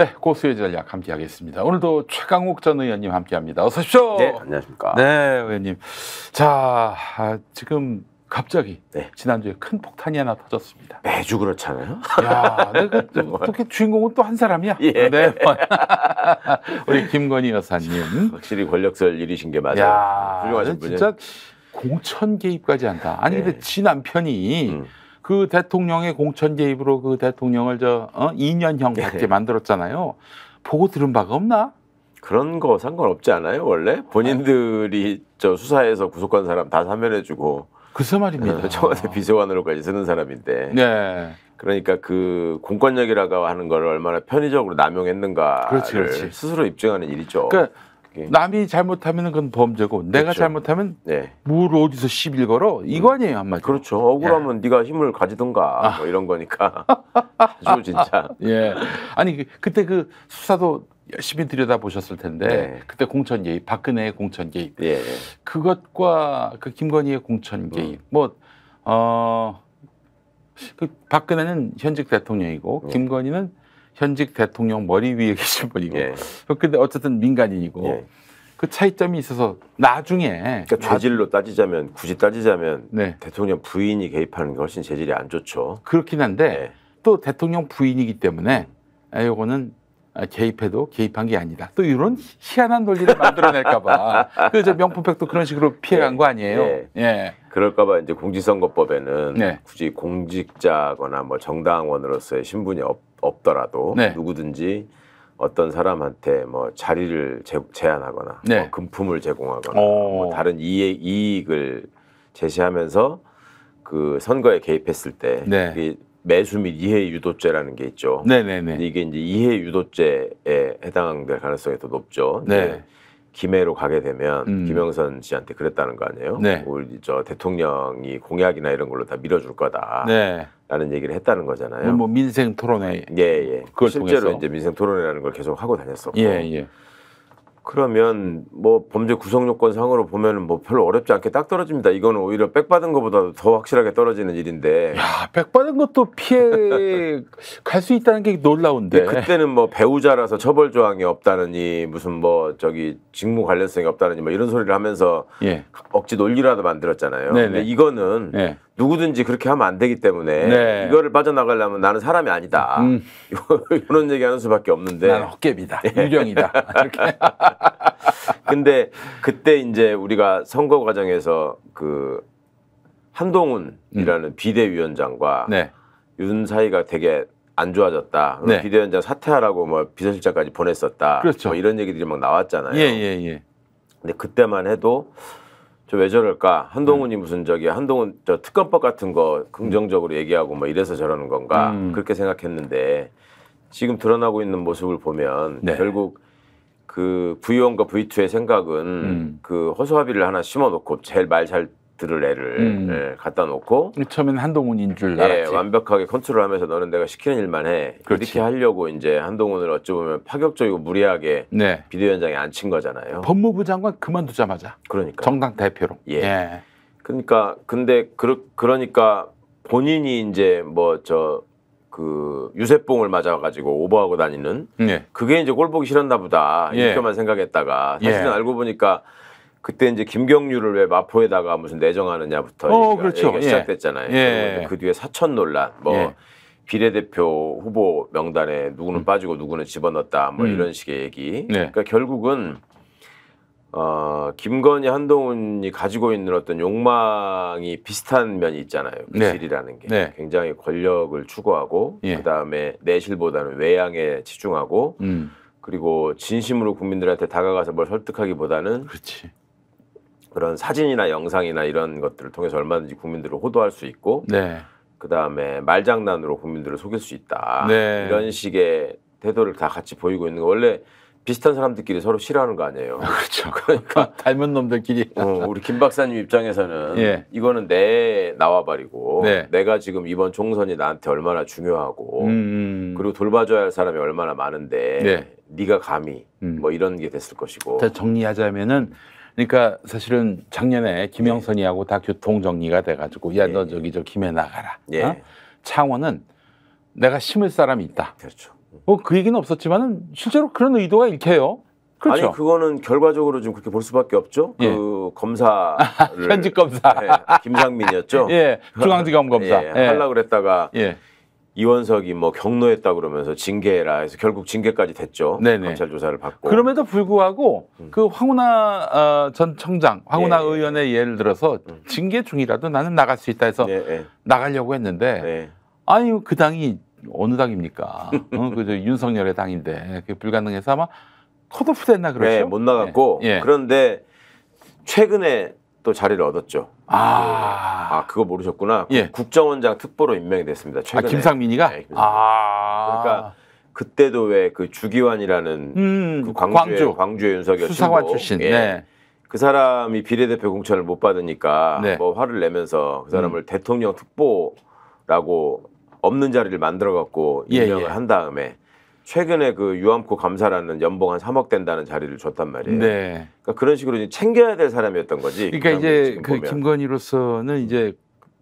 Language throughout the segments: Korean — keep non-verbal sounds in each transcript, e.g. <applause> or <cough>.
네, 고수의 전략 함께하겠습니다. 오늘도 최강욱 전 의원님 함께합니다. 어서 오십시오. 네, 안녕하십니까. 네, 의원님. 자, 아, 지금 갑자기 네. 지난주에 큰 폭탄이 하나 터졌습니다. 매주 그렇잖아요. 야, 내가 그 <laughs> 어떻게 주인공은 또 한 사람이야. 예. 네. 뭐. <laughs> 우리 김건희 여사님. 확실히 권력설 일이신 게 맞아요. 야, 훌륭하신 분이. 진짜 공천 개입까지 한다. 아니 네. 근데 지 남편이 음. 그 대통령의 공천 개입으로 그 대통령을 저 어? 2년형 밖에 네 만들었잖아요. 보고 들은 바가 없나? 그런 거 상관없지 않아요 원래 본인들이 네. 저 수사에서 구속한 사람 다 사면해주고 그래서 말입니다. 어, 청와대 비서관으로까지 쓰는 사람인데. 네. 그러니까 그 공권력이라고 하는 걸 얼마나 편의적으로 남용했는가를 그렇지, 그렇지. 스스로 입증하는 일이죠. 그러니까 그 남이 잘못하면 그건 범죄고 내가 그렇죠. 잘못하면 네. 예. 뭘 어디서 시비 걸어? 이거 아니에요 한마디 그렇죠. 억울하면 예. 네가 힘을 가지든가 아. 뭐 이런 거니까 <laughs> 아주 진짜. 예. 아니 그, 때그 수사도 열심히 들여다 보셨을 텐데 네. 그때 공천 개입, 박근혜의 공천 개입, 예. 그것과 그 김건희의 공천 개입, 음. 뭐 어. 그 박근혜는 현직 대통령이고 네. 김건희는 현직 대통령 머리 위에 <laughs> 계신 분이고. 예. 그 근데 어쨌든 민간인이고. 예. 그 차이점이 있어서 나중에 그러니까 죄질로 따지자면 굳이 따지자면 네. 대통령 부인이 개입하는 게 훨씬 재질이 안 좋죠. 그렇긴 한데 네. 또 대통령 부인이기 때문에 이거는 아, 아, 개입해도 개입한 게 아니다. 또 이런 희한한 논리를 만들어낼까봐. 그래서 명품팩도 그런 식으로 피해간 네. 거 아니에요. 네. 예. 예. 그럴까봐 이제 공직선거법에는 네. 굳이 공직자거나 뭐 정당원으로서의 신분이 없, 없 더라도 네. 누구든지 어떤 사람한테 뭐 자리를 제, 한하거나 네. 뭐 금품을 제공하거나 뭐 다른 이익, 이익을 제시하면서 그 선거에 개입했을 때 네. 그게 매수 및 이해 유도죄라는 게 있죠. 네네네. 이게 이제 이해 유도죄에 해당될 가능성이 더 높죠. 네. 김해로 가게 되면 음. 김영선 씨한테 그랬다는 거 아니에요? 네. 우리 저 대통령이 공약이나 이런 걸로 다 밀어줄 거다. 라는 네. 얘기를 했다는 거잖아요. 뭐, 뭐 민생 토론회. 예, 예. 실제로 통해서. 이제 민생 토론회라는 걸 계속 하고 다녔었고. 예, 예. 그러면 뭐 범죄 구성 요건 상으로 보면은 뭐 별로 어렵지 않게 딱 떨어집니다. 이거는 오히려 백 받은 것보다 더 확실하게 떨어지는 일인데. 야, 백 받은 것도 피해 <laughs> 갈 수 있다는 게 놀라운데. 그때는 뭐 배우자라서 처벌 조항이 없다느니 무슨 뭐 저기 직무 관련성이 없다느니 뭐 이런 소리를 하면서 예. 억지 논리라도 만들었잖아요. 네네. 근데 이거는 예. 누구든지 그렇게 하면 안 되기 때문에 네. 이거를 빠져나가려면 나는 사람이 아니다. 음. <laughs> 이런 얘기하는 수밖에 없는데. 난 헛개비다. 네. 유령이다. <laughs> 이렇게. 근데 그때 이제 우리가 선거 과정에서 그 한동훈이라는 음. 비대위원장과 네. 윤 사이가 되게 안 좋아졌다. 네. 비대위원장 사퇴하라고 뭐 비서실장까지 보냈었다. 그렇죠. 뭐 이런 얘기들이 막 나왔잖아요. 예, 예, 예. 근데 그때만 해도 저왜 저럴까? 한동훈이 음. 무슨 저기 한동훈 저 특검법 같은 거 음. 긍정적으로 얘기하고 뭐 이래서 저러는 건가? 음. 그렇게 생각했는데 지금 드러나고 있는 모습을 보면 네. 결국 그 V1과 V2의 생각은 음. 그 허수아비를 하나 심어놓고 제일 말잘 들을 애를 음. 예, 갖다 놓고 처음엔 한동훈인 줄 예, 알았지. 완벽하게 컨트롤하면서 너는 내가 시키는 일만 해. 그렇지. 이렇게 하려고 이제 한동훈을 어찌 보면 파격적이고 무리하게 네. 비대위원장에 앉힌 거잖아요. 법무부 장관 그만두자마자. 그러니까 정당 대표로. 예. 예. 그러니까 근데 그러, 그러니까 본인이 이제 뭐 저 그유세봉을 맞아가지고 오버하고 다니는 예. 그게 이제 꼴 보기 싫었나 보다 예. 이렇게만 생각했다가 예. 사실은 알고 보니까 그때 이제 김경률을 왜 마포에다가 무슨 내정하느냐부터 어, 그렇죠. 예. 시작됐잖아요. 예. 그 뒤에 사천 논란, 뭐 예. 비례대표 후보 명단에 누구는 음. 빠지고 누구는 집어넣었다, 뭐 음. 이런 식의 얘기. 네. 그러니까 결국은 어, 김건희 한동훈이 가지고 있는 어떤 욕망이 비슷한 면이 있잖아요. 그 네. 질이라는 게 네. 굉장히 권력을 추구하고 예. 그다음에 내실보다는 외양에 집중하고 음. 그리고 진심으로 국민들한테 다가가서 뭘 설득하기보다는 그렇지. 그런 사진이나 영상이나 이런 것들을 통해서 얼마든지 국민들을 호도할 수 있고 네. 그다음에 말장난으로 국민들을 속일 수 있다. 네. 이런 식의 태도를 다 같이 보이고 있는 거 원래 비슷한 사람들끼리 서로 싫어하는 거 아니에요. <laughs> 그렇죠. <laughs> 그러니까 <laughs> 닮은 놈들끼리. 어, 우리 김 박사님 입장에서는 예. 이거는 내 나와버리고 네. 내가 지금 이번 총선이 나한테 얼마나 중요하고 음... 음. 그리고 돌봐줘야 할 사람이 얼마나 많은데 네. 네가 감히 음. 뭐 이런 게 됐을 것이고. 정리하자면은 그러니까 사실은 작년에 김영선이하고 다 교통 정리가 돼가지고 야너 예, 예. 저기 저 김해 나가라. 예. 어? 창원은 내가 심을 사람이 있다. 그렇죠. 뭐 그 얘기는 없었지만은 실제로 그런 의도가 읽혀요. 그렇죠. 아니 그거는 결과적으로 지금 그렇게 볼 수밖에 없죠. 예. 그 검사 현직 검사 예, 김상민이었죠. 예, 중앙지검 검사 <laughs> 예, 예. 하려고 그랬다가 예. 이원석이 뭐 경로했다 그러면서 징계해라 해서 결국 징계까지 됐죠. 네네. 검찰 조사를 받고. 그럼에도 불구하고 음. 그 황운하 어, 전 청장, 황운하 예, 예, 의원의 예를 들어서 음. 징계 중이라도 나는 나갈 수 있다 해서 예, 예. 나가려고 했는데 예. 아니 그 당이 어느 당입니까? <laughs> 어, 그저 윤석열의 당인데 그게 불가능해서 아마 컷오프 됐나 그러죠. 네, 못 나갔고 그런데 최근에 또 자리를 얻었죠. 아, 아 그거 모르셨구나. 예. 국정원장 특보로 임명이 됐습니다. 아, 최근에. 아, 김상민이가? 네, 김상민. 아, 그러니까 그때도 왜 그 주기환이라는 음, 그 광주의, 광주 광주의 윤석열 수사관 친구. 출신. 예. 네. 그 사람이 비례대표 공천을 못 받으니까 네. 뭐 화를 내면서 그 사람을 음. 대통령 특보라고 없는 자리를 만들어 갖고 예, 임명을 예, 예. 한 다음에 최근에 그 유암코 감사라는 연봉 한 3억 된다는 자리를 줬단 말이에요. 네. 그러니까 그런 식으로 챙겨야 될 사람이었던 거지. 그러니까 이제 그 김건희로서는 음. 이제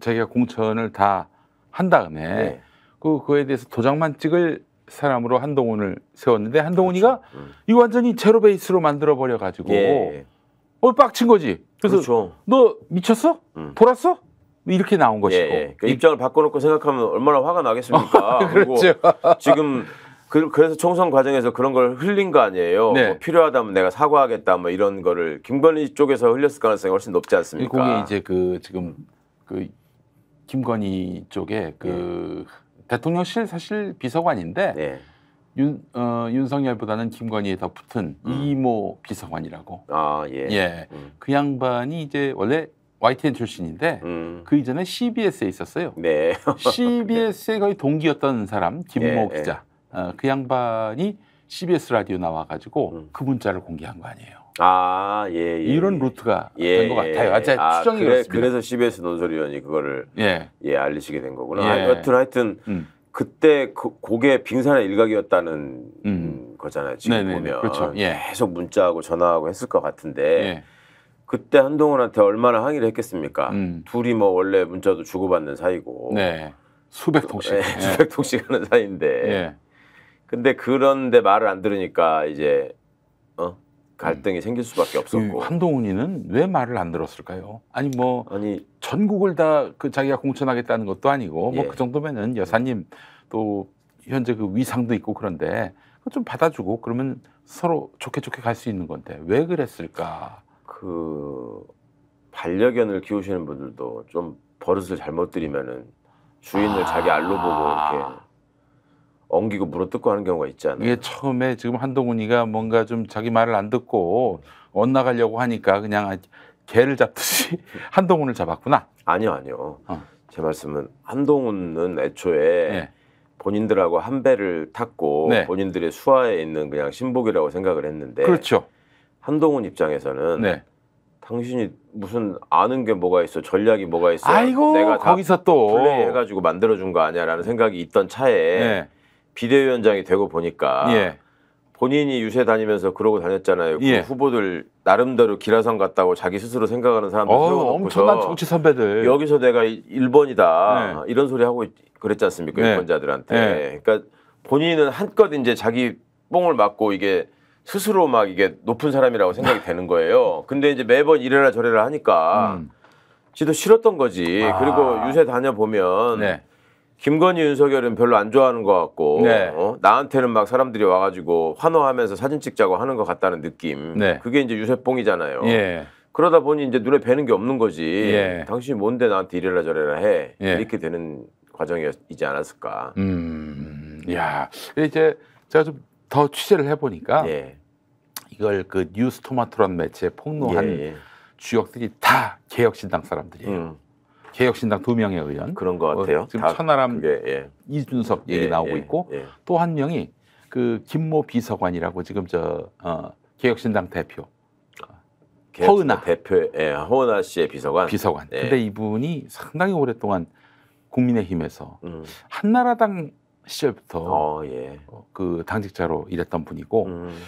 자기가 공천을 다 한 다음에 네. 그 그에 대해서 도장만 찍을 사람으로 한동훈을 세웠는데 한동훈이가 그렇죠. 음. 이 완전히 제로 베이스로 만들어 버려 가지고 예. 어 빡친 거지. 그래서 그렇죠. 너 미쳤어? 음. 돌았어? 이렇게 나온 것이고 예, 예. 그 입장을 바꿔놓고 생각하면 얼마나 화가 나겠습니까? <laughs> 어, 그렇죠. 지금 그, 래서 총선 과정에서 그런 걸 흘린 거 아니에요. 네. 뭐 필요하다면 내가 사과하겠다 뭐 이런 거를 김건희 쪽에서 흘렸을 가능성이 훨씬 높지 않습니까? 그게 이제 그 지금 그 김건희 쪽에 그 네. 대통령실 사실 비서관인데 네. 윤 어, 윤석열보다는 김건희에 더 붙은 음. 이모 비서관이라고. 아 예. 예. 음. 그 양반이 이제 원래 YTN 출신인데 음. 그 이전에 CBS에 있었어요. 네. <laughs> CBS의 거의 동기였던 사람 김모 예, 예. 기자. 어, 그 양반이 CBS 라디오 나와가지고 음. 그 문자를 공개한 거 아니에요. 아, 예, 예. 예. 이런 루트가 예, 된것 같아요. 예, 예. 아, 추정이 그래, 그렇습니다. 그래서 CBS 논설위원이 그거를 예, 예 알리시게 된 거구나. 예. 여튼 하여튼 음. 그때 그 고게 빙산의 일각이었다는 음. 거잖아요. 지금 네네네, 보면 그렇죠. 계속 문자하고 전화하고 했을 것 같은데 그때 한동훈한테 얼마나 항의를 했겠습니까? 음. 둘이 뭐 원래 문자도 주고받는 사이고 네. 수백 통씩 네, 수백 통씩 하는 사이인데. 근데 그런데 말을 안 들으니까 이제 어 갈등이 음. 생길 수밖에 그 없었고 한동훈이는 왜 말을 안 들었을까요? 아니 뭐 아니 전국을 다 그 자기가 공천하겠다는 것도 아니고 뭐 예. 뭐그 정도면은 여사님 또 현재 그 위상도 있고 그런데 좀 받아주고 그러면 서로 좋게 좋게 갈 수 있는 건데 왜 그랬을까? 그 반려견을 키우시는 분들도 좀 버릇을 잘못 들이면은 주인을 아... 자기 알로 보고 이렇게 아. 엉기고 물어뜯고 하는 경우가 있잖아요. 이게 처음에 지금 한동훈이가 뭔가 좀 자기 말을 안 듣고 엇나가려고 하니까 그냥 아, 개를 잡듯이 <laughs> 한동훈을 잡았구나. 아니요, 아니요. 어. 제 말씀은 한동훈은 애초에 네. 본인들하고 한 배를 탔고 네. 본인들의 수하에 있는 그냥 신복이라고 생각을 했는데 그렇죠. 한동훈 입장에서는 네. 당신이 무슨 아는 게 뭐가 있어 전략이 뭐가 있어 아이고, 내가 거기서 또 플레이해가지고 만들어준 거 아니야라는 생각이 있던 차에 네. 비대위원장이 되고 보니까 예. 본인이 유세 다니면서 그러고 다녔잖아요. 그 예. 그 후보들 나름대로 기라성 같다고 자기 스스로 생각하는 사람들 어, 엄청난 정치 선배들 여기서 내가 1번이다 네. 이런 소리 하고 그랬지 않습니까 네. 유권자들한테 네. 그러니까 본인은 한껏 이제 자기 뽕을 맞고 이게 스스로 막 이게 높은 사람이라고 생각이 되는 거예요. <laughs> 근데 이제 매번 이래라 저래라 하니까 음. 지도 싫었던 거지. 아. 그리고 유세 다녀 보면 네. 김건희 윤석열은 별로 안 좋아하는 것 같고 네. 어? 나한테는 막 사람들이 와가지고 환호하면서 사진 찍자고 하는 것 같다는 느낌. 네. 그게 이제 유세뽕이잖아요. 예. 그러다 보니 이제 눈에 뵈는 게 없는 거지. 예. 당신이 뭔데 나한테 이래라 저래라 해 예. 이렇게 되는 과정이지 않았을까. 음, 야 이제 제가 좀 더 취재를 해보니까 예. 이걸 그 뉴스 토마토라는 매체에 폭로한 예, 예. 주역들이 다 개혁신당 사람들이에요. 음. 개혁신당 두 명의 의원 그런 것 어, 같아요. 어, 지금 천하람 그게, 예. 이준석 예, 얘기 예, 나오고 예, 있고 또 한 명이 그 김모 비서관이라고 지금 저 어, 개혁신당 대표 허은아 대표 예, 허은아 씨의 비서관 비서관. 예. 근데 이분이 상당히 오랫동안 국민의힘에서 음. 한나라당 시절부터 어, 예. 어 그 당직자로 일했던 분이고. 음.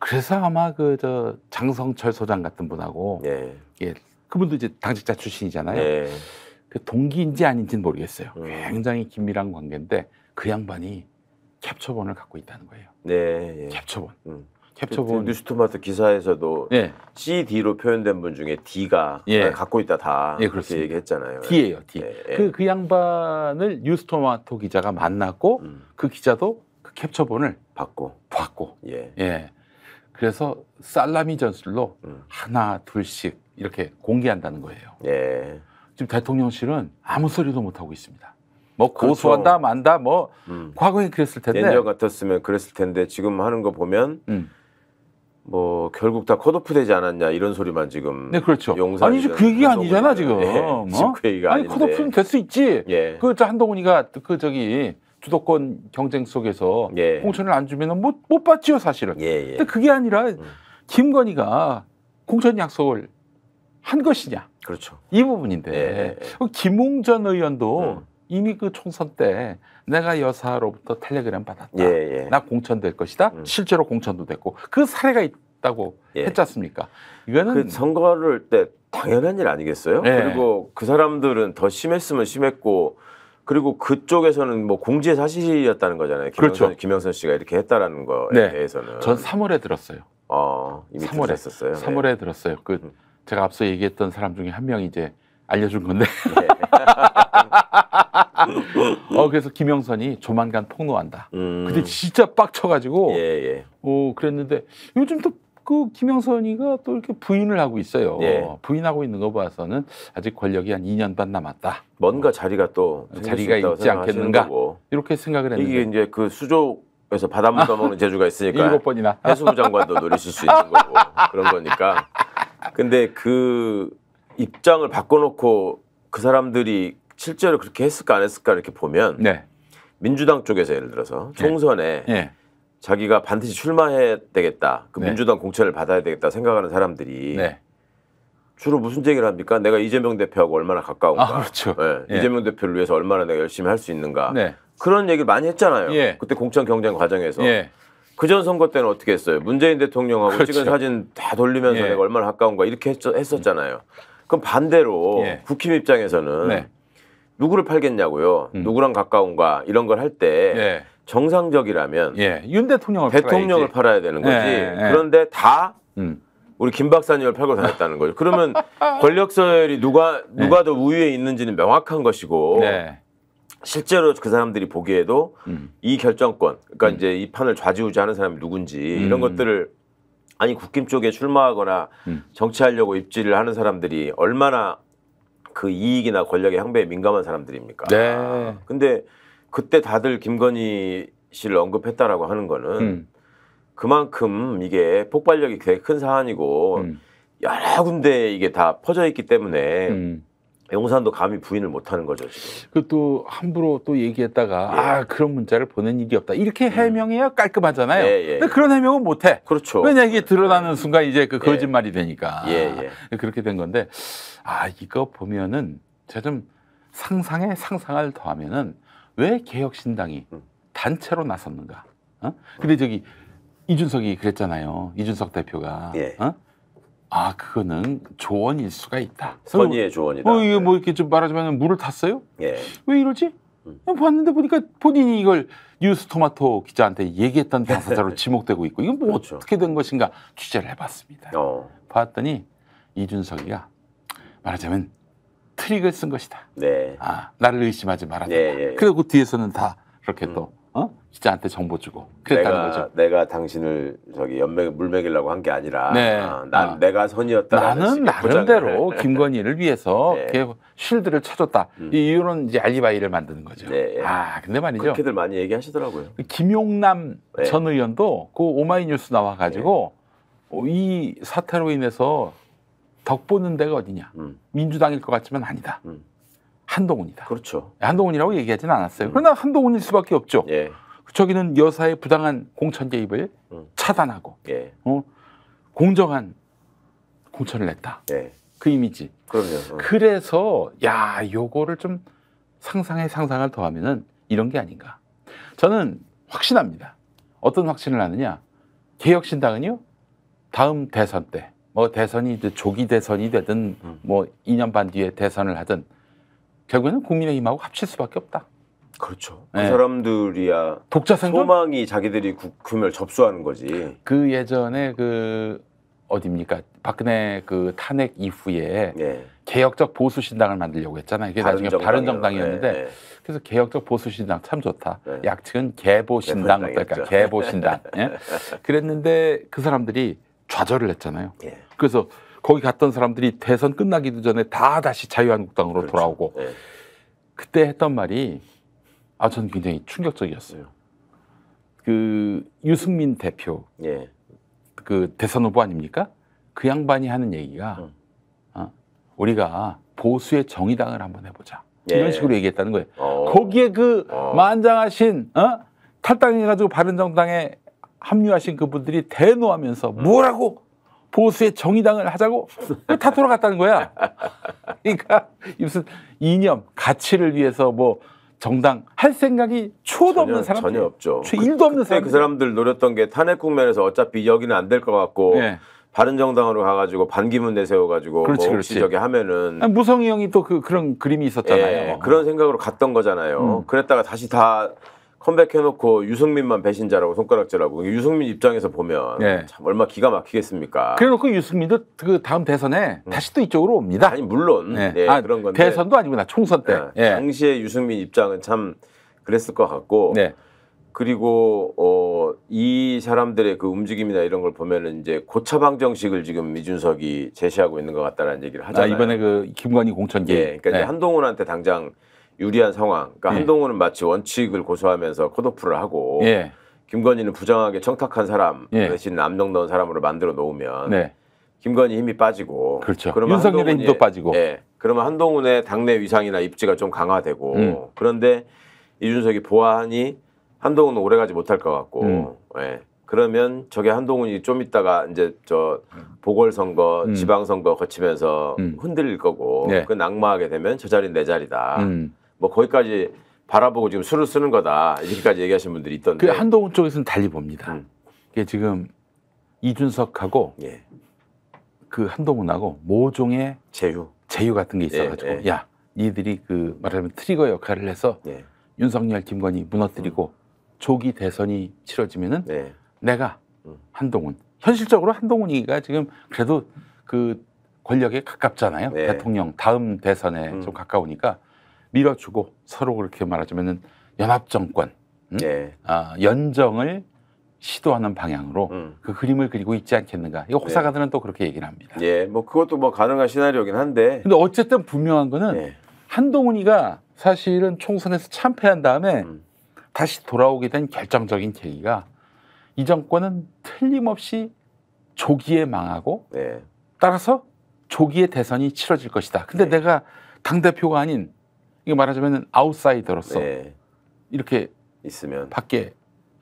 그래서 아마 그저 장성철 소장 같은 분하고 예. 예 그분도 이제 당직자 출신이잖아요. 예. 그 동기인지 아닌지는 모르겠어요. 음. 굉장히 긴밀한 관계인데 그 양반이 캡처본을 갖고 있다는 거예요. 네. 예. 캡처본. 음. 캡처본. 그, 그 뉴스토마토 기사에서도 예. CD로 표현된 분 중에 D가 예. 아, 갖고 있다 다 예, 그렇게 얘기했잖아요. D예요, D. 예, 예. 그, 그 양반을 뉴스토마토 기자가 만났고 음. 그 기자도 그 캡처본을 받고 받고. 예. 예. 그래서 살라미 전술로 음. 하나 둘씩 이렇게 공개한다는 거예요. 예. 지금 대통령실은 아무 소리도 못 하고 있습니다. 뭐 그렇죠. 고소한다 만다 뭐 음. 과거에 그랬을 텐데 옛날 같았으면 그랬을 텐데 지금 하는 거 보면 음. 뭐 결국 다 컷오프 되지 않았냐 이런 소리만 지금 네 그렇죠 아니지 그 얘기 아니잖아 지금 예, 어? 지금 그 얘기가 아니 아닌데. 컷오프는 될 수 있지 예. 그 한동훈이가 그 저기 주도권 경쟁 속에서 예. 공천을 안 주면은 못못 받지요 사실은 예, 예, 근데 그게 아니라 음. 김건희가 공천 약속을 한 것이냐. 그렇죠. 이 부분인데 예, 예, 예. 김웅전 의원도 음. 이미 그 총선 때 내가 여사로부터 텔레그램 받았다. 예, 예. 나 공천될 것이다. 음. 실제로 공천도 됐고 그 사례가 있다고 했지 습니까 이거는 그 선거를 때 당연한 일 아니겠어요? 그리고 그 사람들은 더 심했으면 심했고 그리고 그쪽에서는 뭐 공지의 사실이었다는 거잖아요. 김영선, 그렇죠. 김영선 씨가 이렇게 했다라는 거에 네. 대해서는 전 3월에 들었어요. 어, 이미 3월에 했었어요. 3월에 네. 들었어요. 그 음. 제가 앞서 얘기했던 사람 중에 한 명이 이제 알려준 건데. 예. 어 그래서 김영선이 조만간 폭로한다. 음. 근데 진짜 빡쳐가지고. 예, 예. 어 그랬는데 요즘 또 그 김영선이가 또 이렇게 부인을 하고 있어요. 예. 부인하고 있는 거 봐서는 아직 권력이 한 2년 반 남았다. 뭔가 자리가 또 어, 자리가 있지 않겠는가 거고. 이렇게 생각을 했는데 이게 이제 그 수조 그서 바닷물 떠먹는 재주가 있으니까 일곱 번이나 해수부 장관도 노리실 수 있는 거고 그런 거니까 <laughs> 근데 그 입장을 바꿔놓고 그 사람들이 실제로 그렇게 했을까 안 했을까 이렇게 보면 네. 민주당 쪽에서 예를 들어서 네. 총선에 네. 자기가 반드시 출마해야 되겠다. 그 네. 민주당 공천을 받아야 되겠다 생각하는 사람들이 네. 주로 무슨 얘기를 합니까? 내가 이재명 대표하고 얼마나 가까운가. 아, 그렇죠. 네. 예. 이재명 대표를 위해서 얼마나 내가 열심히 할 수 있는가. 그런 얘기를 많이 했잖아요. 예. 그때 공천 경쟁 과정에서. 예. 그전 선거 때는 어떻게 했어요? 문재인 대통령하고 그렇죠. 찍은 사진 다 돌리면서 예. 내가 얼마나 가까운 가 이렇게 했, 었잖아요 그럼 반대로 예. 국힘 입장에서는 네. 누구를 팔겠냐고요. 음. 누구랑 가까운가 이런 걸 할때 예. 정상적이라면 예. 윤 대통령을 대통령을 팔아야 되는 거지. 예, 예. 그런데 다 음. 우리 김 박사님을 팔고 다녔다는 거죠. 그러면 권력 서열이 누가 누가 네. 더 우위에 있는지는 명확한 것이고 네. 실제로 그 사람들이 보기에도 음. 이 결정권, 그러니까 음. 이제 이 판을 좌지우지하는 사람이 누군지 음. 이런 것들을 아니 국힘 쪽에 출마하거나 음. 정치하려고 입지를 하는 사람들이 얼마나 그 이익이나 권력의 향배에 민감한 사람들입니까? 네. 아, 근데 그때 다들 김건희 씨를 언급했다라고 하는 거는 음. 그만큼 이게 폭발력이 되게 큰 사안이고 음. 여러 군데 이게 다 퍼져 있기 때문에. 용산도 감히 부인을 못하는 거죠 지금. 그또 함부로 또 얘기했다가 예. 아 그런 문자를 보낸 일이 없다 이렇게 음. 해명해야 음. 깔끔하잖아요. 예, 예. 근데 그런 해명은 못해. 그렇죠. 왜냐 이게 드러나는 예. 순간 이제 그 거짓말이 예. 되니까 예, 그렇게 된 건데 아 이거 보면은 제가 좀 상상에 상상을 더하면은 왜 개혁신당이 음. 단체로 나섰는가? 어? 음. 근데 저기 이준석이 그랬잖아요. 이준석 대표가 어? 아 그거는 조언일 수가 있다. 선의의 뭐, 조언이다. 어, 이게 네. 뭐 이렇게 좀 말하자면 물을 탔어요? 예. 왜 이러지? 음. 봤는데 보니까 본인이 이걸 뉴스 토마토 기자한테 얘기했던 대사자로 <laughs> 지목되고 있고 이건 뭐 그렇죠. 어떻게 된 것인가 취재를 해봤습니다. 어. 봤더니 이준석이가 말하자면 트릭을 쓴 것이다. 네. 아 나를 의심하지 말아라. 예, 예, 예. 그리고 그 뒤에서는 다 이렇게 음. 또 어? 기자한테 정보 주고 그랬다는 내가, 거죠. 내가 당신을 저기 연맥 물맥이려고한 게 아니라 네. 아, 난 아. 내가 선이었다. 나는 나름대로 김건희를 위해서 <laughs> 네. 쉴드를 쳐줬다. 음. 이이는 이제 알리바이를 만드는 거죠. 네. 아 근데 말이죠. 그렇게들 많이 얘기하시더라고요. 그 김용남 네. 전 의원도 그 오마이뉴스 나와가지고 네. 어, 이 사태로 인해서 덕 보는 데가 어디냐. 음. 민주당일 것 같지만 아니다. 음. 한동훈이다. 그렇죠. 한동훈이라고 얘기하지는 않았어요. 음. 그러나 한동훈일 수밖에 없죠. 예. 저기는 여사의 부당한 공천 개입을 음. 차단하고 예. 어, 공정한 공천을 냈다. 예. 그 이미지. 그럼요. 어. 그래서 야 요거를 좀 상상에 상상을 더하면은 이런 게 아닌가. 저는 확신합니다. 어떤 확신을 하느냐? 개혁신당은요 다음 대선 때 뭐 대선이 조기 대선이 되든 음. 뭐 2년 반 뒤에 대선을 하든 결국에는 국민의힘하고 합칠 수밖에 없다. 그렇죠. 그 네. 사람들이야 독자 생존 소망이 자기들이 국회의 접수하는 거지. 그 예전에 그 어딥니까? 박근혜 그 탄핵 이후에 네. 개혁적 보수 신당을 만들려고 했잖아요. 이게 나중에 바른 정당이었는데 네. 그래서 개혁적 보수 신당 참 좋다. 약칭은 개보 신당 어떨까? 개보 신당. 예? 그랬는데 그 사람들이 좌절을 했잖아요. 그래서 거기 갔던 사람들이 대선 끝나기도 전에 다 다시 자유한국당으로 그렇죠. 돌아오고 네. 그때 했던 말이 아 저는 굉장히 충격적이었어요. 그 유승민 대표 예. 그 대선 후보 아닙니까? 그 양반이 하는 얘기가 음. 어, 우리가 보수의 정의당을 한번 해보자 예. 이런 식으로 얘기했다는 거예요. 어. 거기에 그 어. 만장하신 어? 탈당해가지고 바른정당에 합류하신 그분들이 대노하면서 음. 뭐라고 보수의 정의당을 하자고 다 돌아갔다는 거야. 그러니까 무슨 이념, 가치를 위해서 뭐 정당 할 생각이 초도 전혀, 없는 사람 전혀 없죠. 초 일도 그, 없는 사람. 그 사람들 노렸던 게 탄핵 국면에서 어차피 여기는 안 될 것 같고 예. 바른 정당으로 가가지고 반기문 내세워가지고 그렇지, 뭐 혹시 저기 하면은 아, 무성희 형이 또 그 그런 그림이 있었잖아요. 예, 그런 생각으로 갔던 거잖아요. 음. 그랬다가 다시 다 컴백해놓고 유승민만 배신자라고 손가락질하고 유승민 입장에서 보면 네. 참 얼마 기가 막히겠습니까? 그래놓고 유승민도 그 다음 대선에 음. 다시 또 이쪽으로 옵니다. 아니 물론 네. 네, 아, 그런 건데 대선도 아니구나 총선 때 네. 예. 당시에 유승민 입장은 참 그랬을 것 같고 네. 그리고 어, 이 사람들의 그 움직임이나 이런 걸 보면은 이제 고차방 정식을 지금 이준석이 제시하고 있는 것 같다는 얘기를 아, 하잖아요. 아, 이번에 그 김관희 공천기 예, 그러니까 이제 네. 한동훈한테 당장 유리한 상황. 그러니까 예. 한동훈은 마치 원칙을 고수하면서 컷오프를 하고 예. 김건희는 부정하게 청탁한 사람 예. 대신 남정 넣은 사람으로 만들어 놓으면 네. 김건희 힘이 빠지고 그렇죠. 그러면 윤석열의 힘도 빠지고 예. 그러면 한동훈의 당내 위상이나 입지가 좀 강화되고 음. 그런데 이준석이 보아하니 한동훈은 오래가지 못할 것 같고 음. 예. 그러면 저게 한동훈이 좀 있다가 이제 저 보궐선거, 음. 지방선거 거치면서 음. 흔들릴 거고 네. 그 낙마하게 되면 저 자리 내 자리다. 음. 뭐 거기까지 바라보고 지금 술을 쓰는 거다 이렇게까지 얘기하신 분들이 있던데 그 한동훈 쪽에서는 달리 봅니다. 음. 이게 지금 이준석하고 예. 그 한동훈하고 모종의 제휴 제휴 같은 게 있어가지고 예, 예. 야 니들이 그 말하자면 트리거 역할을 해서 예. 윤석열 김건희 무너뜨리고 음. 조기 대선이 치러지면은 네. 내가 음. 한동훈 현실적으로 한동훈이가 지금 그래도 그 권력에 가깝잖아요 네. 대통령 다음 대선에 음. 좀 가까우니까 밀어주고 서로 그렇게 말하자면은 연합정권, 음? 네. 아, 연정을 시도하는 방향으로 음. 그 그림을 그리고 있지 않겠는가. 이거 예. 호사가들은 네. 또 그렇게 얘기를 합니다. 예, 뭐 그것도 뭐 가능한 시나리오긴 한데. 근데 어쨌든 분명한 거는 네. 한동훈이가 사실은 총선에서 참패한 다음에 음. 다시 돌아오게 된 결정적인 계기가 이 정권은 틀림없이 조기에 망하고 네. 따라서 조기에 대선이 치러질 것이다. 근데 내가 당 대표가 아닌 이게 말하자면 아웃사이더로서 네. 이렇게 있으면 밖에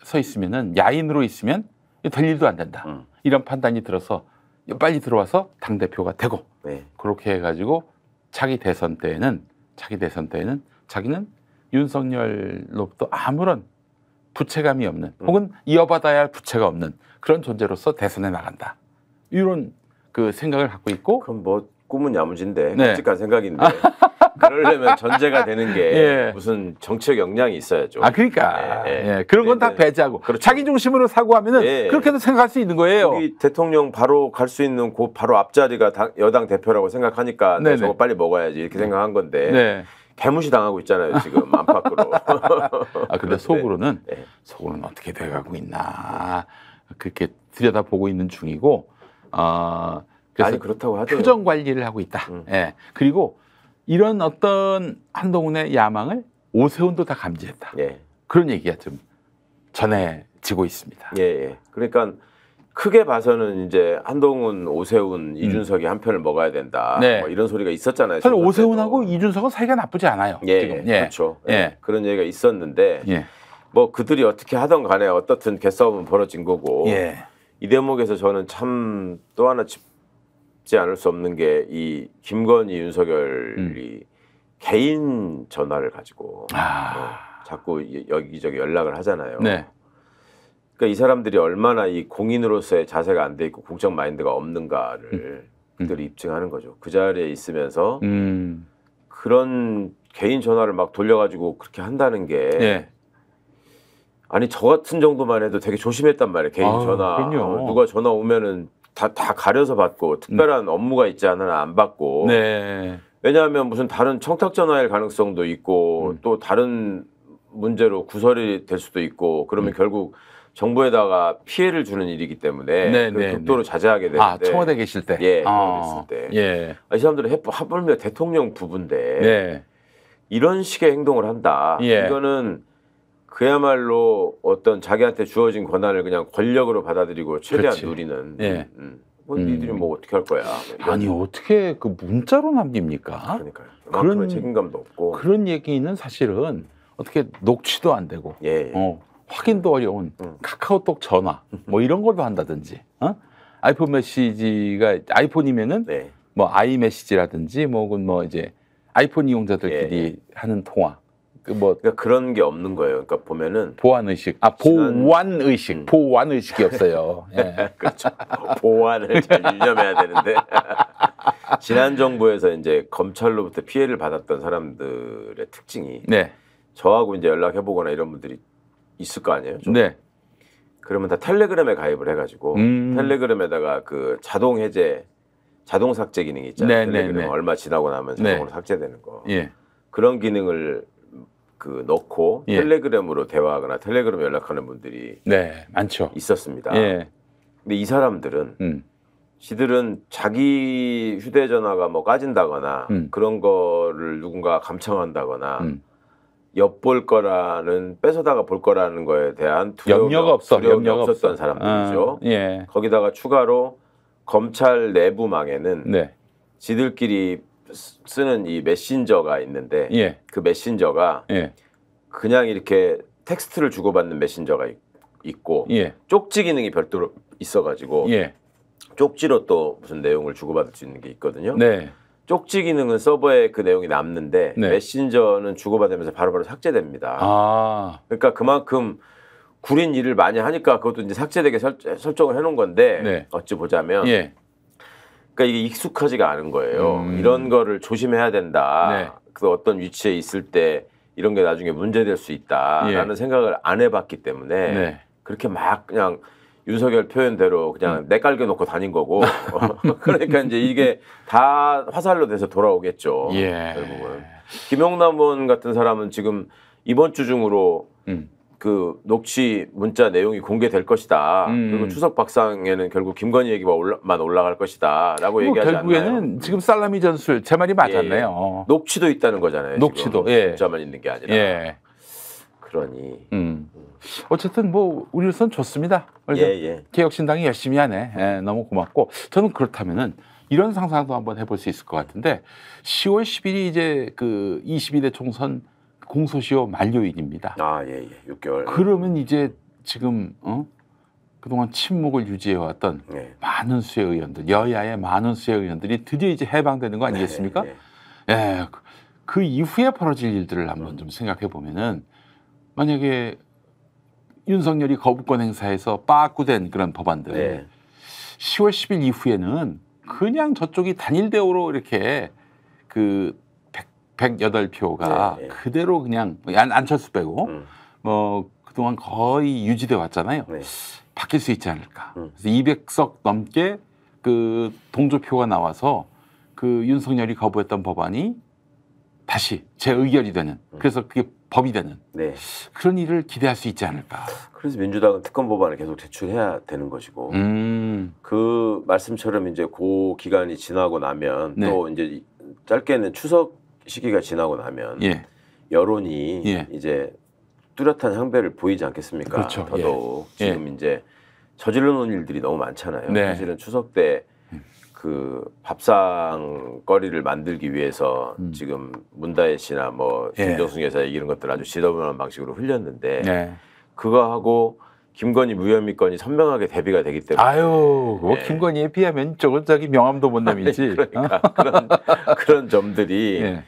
서 있으면은 야인으로 있으면 될 일도 안 된다. 음. 이런 판단이 들어서 빨리 들어와서 당 대표가 되고 네. 그렇게 해가지고 자기 대선 때에는 자기 대선 때에는 자기는 윤석열로부터 아무런 부채감이 없는 음. 혹은 이어받아야 할 부채가 없는 그런 존재로서 대선에 나간다. 이런 그 생각을 갖고 있고 그럼 뭐 꿈은 야무진데 끔찍한 네. 생각인데 <laughs> 그러려면 전제가 되는 게 <laughs> 예. 무슨 정책 역량이 있어야죠. 아 그러니까 예, 예. 그런 건다 네, 네. 배제하고 그렇죠. 자기 중심으로 사고하면은 예. 그렇게도 생각할 수 있는 거예요. 여기 대통령 바로 갈 수 있는 그 바로 앞자리가 당, 여당 대표라고 생각하니까 네, 네 저거 빨리 먹어야지 이렇게 생각한 건데 네. 개무시 당하고 있잖아요 지금 <laughs> 안팎으로. 아 근데 속으로는 네. 속으로는 어떻게 돼가고 있나 그렇게 들여다보고 있는 중이고. 어, 그래서 아니, 그렇다고 하죠. 표정 관리를 하고 있다. 음. 예. 그리고 이런 어떤 한동훈의 야망을 오세훈도 다 감지했다. 예. 그런 얘기가 좀 전해지고 있습니다. 예, 예. 그러니까 크게 봐서는 이제 한동훈, 오세훈, 음. 이준석이 한 편을 먹어야 된다. 네. 뭐 이런 소리가 있었잖아요. 사실 오세훈하고 이준석은 사이가 나쁘지 않아요. 예, 예. 지금. 예. 그렇죠. 예. 예. 그런 얘기가 있었는데 예. 뭐 그들이 어떻게 하던 간에 어떻든 개싸움은 벌어진 거고 이 대목에서 저는 참 또 하나 쉽지 않을 수 없는 게 이 김건희 윤석열이 음. 개인 전화를 가지고 아. 어, 자꾸 여기저기 연락을 하잖아요. 네. 그러니까 이 사람들이 얼마나 이 공인으로서의 자세가 안 돼 있고 국정 마인드가 없는가를 음. 그들이 음. 입증하는 거죠. 그 자리에 있으면서 음. 그런 개인 전화를 막 돌려가지고 그렇게 한다는 게 네. 아니 저 같은 정도만 해도 되게 조심했단 말이에요 개인 아, 전화 그럼요. 누가 전화 오면은 다, 다 가려서 받고 특별한 음. 업무가 있지 않으면 안 받고 네. 왜냐하면 무슨 다른 청탁 전화일 가능성도 있고 음. 또 다른 문제로 구설이 될 수도 있고 그러면 음. 결국 정부에다가 피해를 주는 일이기 때문에 네, 네, 극도로 네. 자제하게 아, 되는데 아, 청와대 계실 때, 예, 아, 때, 예. 아, 이 사람들은 해법 하물며 대통령 부부인데 네. 이런 식의 행동을 한다. 예. 이거는 그야말로 어떤 자기한테 주어진 권한을 그냥 권력으로 받아들이고 최대한 그치. 누리는. 예. 음, 음. 뭐 음. 니들이 뭐 어떻게 할 거야. 뭐 아니 어떻게 그 문자로 남깁니까? 그러니까요. 그런 책임감도 없고 그런 얘기는 사실은 어떻게 녹취도 안 되고 예, 예, 어, 확인도 어려운 음. 카카오톡 전화 뭐 이런 걸로 한다든지 어? 아이폰 메시지가 아이폰이면은 네. 뭐 아이 메시지라든지 뭐건 뭐 이제 아이폰 이용자들끼리 예, 예. 하는 통화 그 뭐 그러니까 그런 게 없는 거예요. 그러니까 보면은 보완 의식, 아 보완 의식, 음. 보완 의식이 없어요. <laughs> 예. 그렇죠. 보완을 잘 유념해야 되는데 <laughs> 지난 정부에서 이제 검찰로부터 피해를 받았던 사람들의 특징이 네. 저하고 이제 연락해보거나 이런 분들이 있을 거 아니에요. 좀. 네. 그러면 다 텔레그램에 가입을 해가지고 음. 텔레그램에다가 그 자동 해제, 자동 삭제 기능이 있잖아요. 네, 네 텔레그램 네, 얼마 지나고 나면 자동으로 네. 삭제되는 거. 예. 그런 기능을 그 넣고 예. 텔레그램으로 대화하거나 텔레그램 연락하는 분들이 네 많죠 있었습니다. 예. 근데 이 사람들은 시들은 음. 자기 휴대전화가 뭐 까진다거나 음. 그런 거를 누군가 감청한다거나 음. 엿볼 거라는 뺏어다가 볼 거라는 거에 대한 두려움, 염려가 없어 두려움이 염려가 없었던 사람들이죠. 아, 예. 거기다가 추가로 검찰 내부 망에는 네. 지들끼리 쓰는 이 메신저가 있는데 예. 그 메신저가 예. 그냥 이렇게 텍스트를 주고받는 메신저가 있, 고 예. 쪽지 기능이 별도로 있어가지고 예. 쪽지로 또 무슨 내용을 주고받을 수 있는 게 있거든요. 네. 쪽지 기능은 서버에 그 내용이 남는데 네. 메신저는 주고받으면서 바로바로 삭제됩니다. 아. 그러니까 그만큼 구린 일을 많이 하니까 그것도 이제 삭제되게 설, 정을 해놓은 건데 네. 어찌 보자면 예. 그러니까 이게 익숙하지가 않은 거예요. 음. 이런 거를 조심해야 된다. 네. 그 어떤 위치에 있을 때 이런 게 나중에 문제될 수 있다라는 예. 생각을 안 해봤기 때문에 네. 그렇게 막 그냥 윤석열 표현대로 그냥 음. 내깔겨 놓고 다닌 거고 <laughs> <laughs> 그러니까 이제 이게 다 화살로 돼서 돌아오겠죠 예. 결국은 김용남 의원 같은 사람은 지금 이번 주 중으로 음. 그 녹취 문자 내용이 공개될 것이다. 음. 그리고 추석 박상에는 결국 김건희 얘기만 올라, 올라갈 것이다라고 뭐 얘기하지 결국에는 않나요? 결국에는 지금 살라미 전술 제 말이 맞았네요. 예. 예. 녹취도 있다는 거잖아요. 녹취도 예. 문자만 있는 게 아니라. 예. 그러니. 음. 어쨌든 뭐 우리로선 좋습니다. 예, 예. 개혁신당이 열심히 하네. 예, 너무 고맙고 저는 그렇다면은 이런 상상도 한번 해볼 수 있을 것 같은데 10월 10일이 이제 그 22대 총선. 공소시효 만료일입니다. 아, 예, 예. 6개월. 그러면 이제 지금 어? 그동안 침묵을 유지해왔던 네. 많은 수의 의원들, 여야의 많은 수의 의원들이 드디어 이제 해방되는 거 네, 아니겠습니까? 네, 네. 예, 그, 그 이후에 벌어질 일들을 한번 음. 좀 생각해 보면은 만약에 윤석열이 거부권 행사에서 빠꾸된 그런 법안들 10월 10일 이후에는 그냥 저쪽이 단일 대우로 이렇게 그 108표가 네, 네. 그대로 그냥 뭐 안, 안철수 빼고 음. 뭐 그동안 거의 유지돼 왔잖아요. 네. 바뀔 수 있지 않을까. 음. 그래서 200석 넘게 그 동조표가 나와서 그 윤석열이 거부했던 법안이 다시 재의결이 되는 음. 그래서 그게 법이 되는 네. 그런 일을 기대할 수 있지 않을까. 그래서 민주당은 특검 법안을 계속 제출해야 되는 것이고 음. 그 말씀처럼 이제 그 기간이 지나고 나면 네. 또 이제 짧게는 추석 시기가 지나고 나면 예. 여론이 예. 이제 뚜렷한 향배를 보이지 않겠습니까? 그렇죠. 예. 더더욱 예. 지금 이제 저질러 놓은 일들이 너무 많잖아요. 네. 사실은 추석 때 그 밥상거리를 만들기 위해서 음. 지금 문다혜 씨나 뭐 예. 김정숙 여사 이런 것들 아주 지저분한 방식으로 흘렸는데 네. 그거하고 김건희 무혐의 건이 선명하게 대비가 되기 때문에 아유 뭐 네. 김건희에 비하면 저건 자기 명함도 못남이지 <laughs> 그러니까 어? 그런 그런 점들이 네.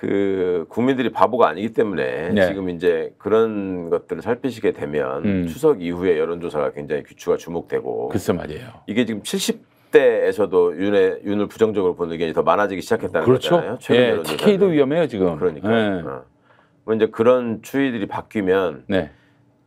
그 국민들이 바보가 아니기 때문에 네. 지금 이제 그런 것들을 살피시게 되면 음. 추석 이후에 여론조사가 굉장히 귀추가 주목되고 글쎄 말이에요. 이게 지금 70대에서도 윤의 윤을 부정적으로 보는 의견이 더 많아지기 시작했다는 그렇죠? 거잖아요. 최근 예, 여론조사 TK도 위험해요 지금. 그러니까. 예. 어. 뭐 이제 그런 추이들이 바뀌면 네.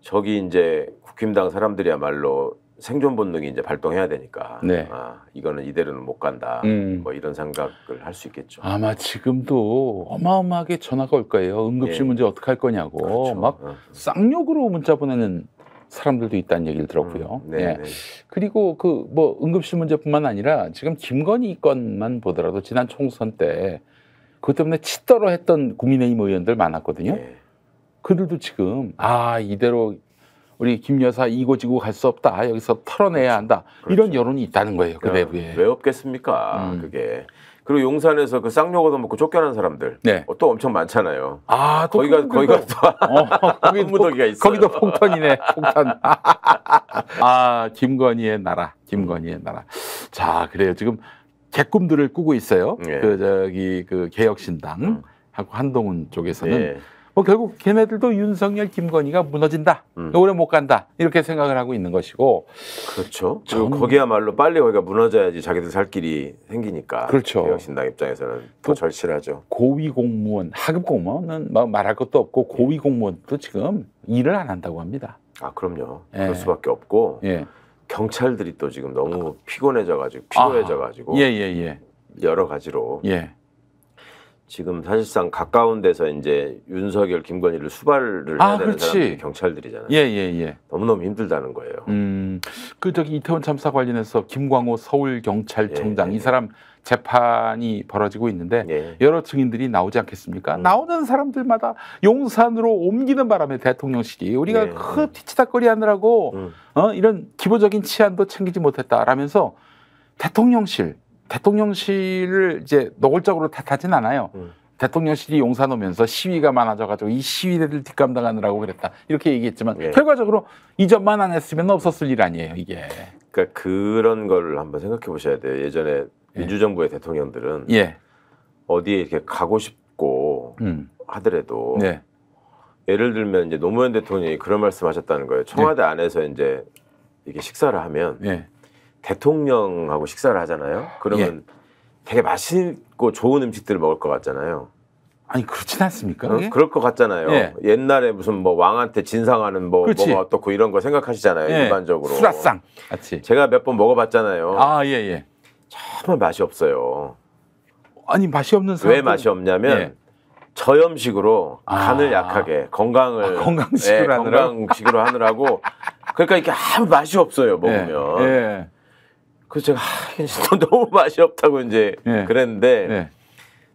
저기 이제 국힘당 사람들이야말로 생존 본능이 이제 발동해야 되니까 네. 아, 이거는 이대로는 못 간다. 음. 뭐 이런 생각을 할 수 있겠죠. 아마 지금도 어마어마하게 전화가 올 거예요. 응급실 예. 문제 어떻게 할 거냐고 그렇죠. 막 어. 쌍욕으로 문자 보내는 사람들도 있다는 얘기를 들었고요. 음, 네, 예. 네. 그리고 그 뭐 응급실 문제뿐만 아니라 지금 김건희 건만 보더라도 지난 총선 때 그것 때문에 치더러 했던 국민의힘 의원들 많았거든요. 예. 그들도 지금 아 이대로 우리 김 여사 이고 지고 갈 수 없다. 여기서 털어내야 그렇죠. 한다. 그렇죠. 이런 여론이 있다는 거예요. 그 내부에. 왜 없겠습니까? 음. 그게. 그리고 용산에서 그 쌍욕 얻도먹고 쫓겨난 사람들 네. 어, 또 엄청 많잖아요. 아, 또 거기가 거기가 또 <laughs> 어, 거기 무더기가 있어. 거기도 폭탄이네. 폭탄. <laughs> 아, 김건희의 나라. 김건희의 나라. 자, 그래요. 지금 개꿈들을 꾸고 있어요. 예. 그 저기 그 개혁신당 음. 하고 한동훈 쪽에서는 예. 뭐 결국 걔네들도 윤석열, 김건희가 무너진다. 음. 오래 못 간다. 이렇게 생각을 하고 있는 것이고. 그렇죠. 전... 거기야말로 빨리 거기가 무너져야지 자기들 살 길이 생기니까. 그렇죠. 개혁신당 입장에서는 더 절실하죠. 고위 공무원, 하급 공무원은 뭐 말할 것도 없고 예. 고위 공무원도 지금 일을 안 한다고 합니다. 아 그럼요. 예. 그럴 수밖에 없고 예. 경찰들이 또 지금 너무 피곤해져가지고 피곤해져가지고 아. 예, 예, 예. 여러 가지로 예. 지금 사실상 가까운 데서 이제 윤석열, 김건희를 수발을 아, 해야 되는 사람 경찰들이잖아요. 예, 예, 예. 너무너무 힘들다는 거예요. 음, 그 저기 이태원 참사 관련해서 김광호 서울 경찰청장 예, 예. 이 예. 사람 재판이 벌어지고 있는데 예. 여러 증인들이 나오지 않겠습니까? 음. 나오는 사람들마다 용산으로 옮기는 바람에 대통령실이 우리가 예. 그치닥거리 하느라고 음. 어, 이런 기본적인 치안도 챙기지 못했다라면서 대통령실 대통령실을 이제 노골적으로 탓하진 않아요. 음. 대통령실이 용산 오면서 시위가 많아져가지고 이 시위대들 뒷감당하느라고 그랬다 이렇게 얘기했지만 예. 결과적으로 이전만 안 했으면 없었을 일 아니에요 이게. 그러니까 그런 걸 한번 생각해 보셔야 돼요. 예전에 예. 민주정부의 대통령들은 예. 어디에 이렇게 가고 싶고 음. 하더라도 네. 예. 를 들면 이제 노무현 대통령이 그런 말씀하셨다는 거예요. 청와대 네. 안에서 이제 이게 식사를 하면. 예. 대통령하고 식사를 하잖아요. 그러면 예. 되게 맛있고 좋은 음식들을 먹을 것 같잖아요. 아니 그렇진 않습니까? 어? 그럴 것 같잖아요. 예. 옛날에 무슨 뭐 왕한테 진상하는 뭐 그렇지. 뭐가 어떻고 이런 거 생각하시잖아요. 예. 일반적으로 수라상. 같이. 제가 몇 번 먹어봤잖아요. 아 예예. 예. 정말 맛이 없어요. 아니 맛이 없는 사람 왜 맛이 없냐면 예. 저염식으로 아. 간을 약하게 건강을 아, 건강식으로, 예, 하느라? 건강식으로 하느라고 그러니까 이게 렇 아무 맛이 없어요 먹으면. 예, 예. 그래서 제가 하, 아, <laughs> 너무 맛이 없다고 이제 예. 그랬는데 예.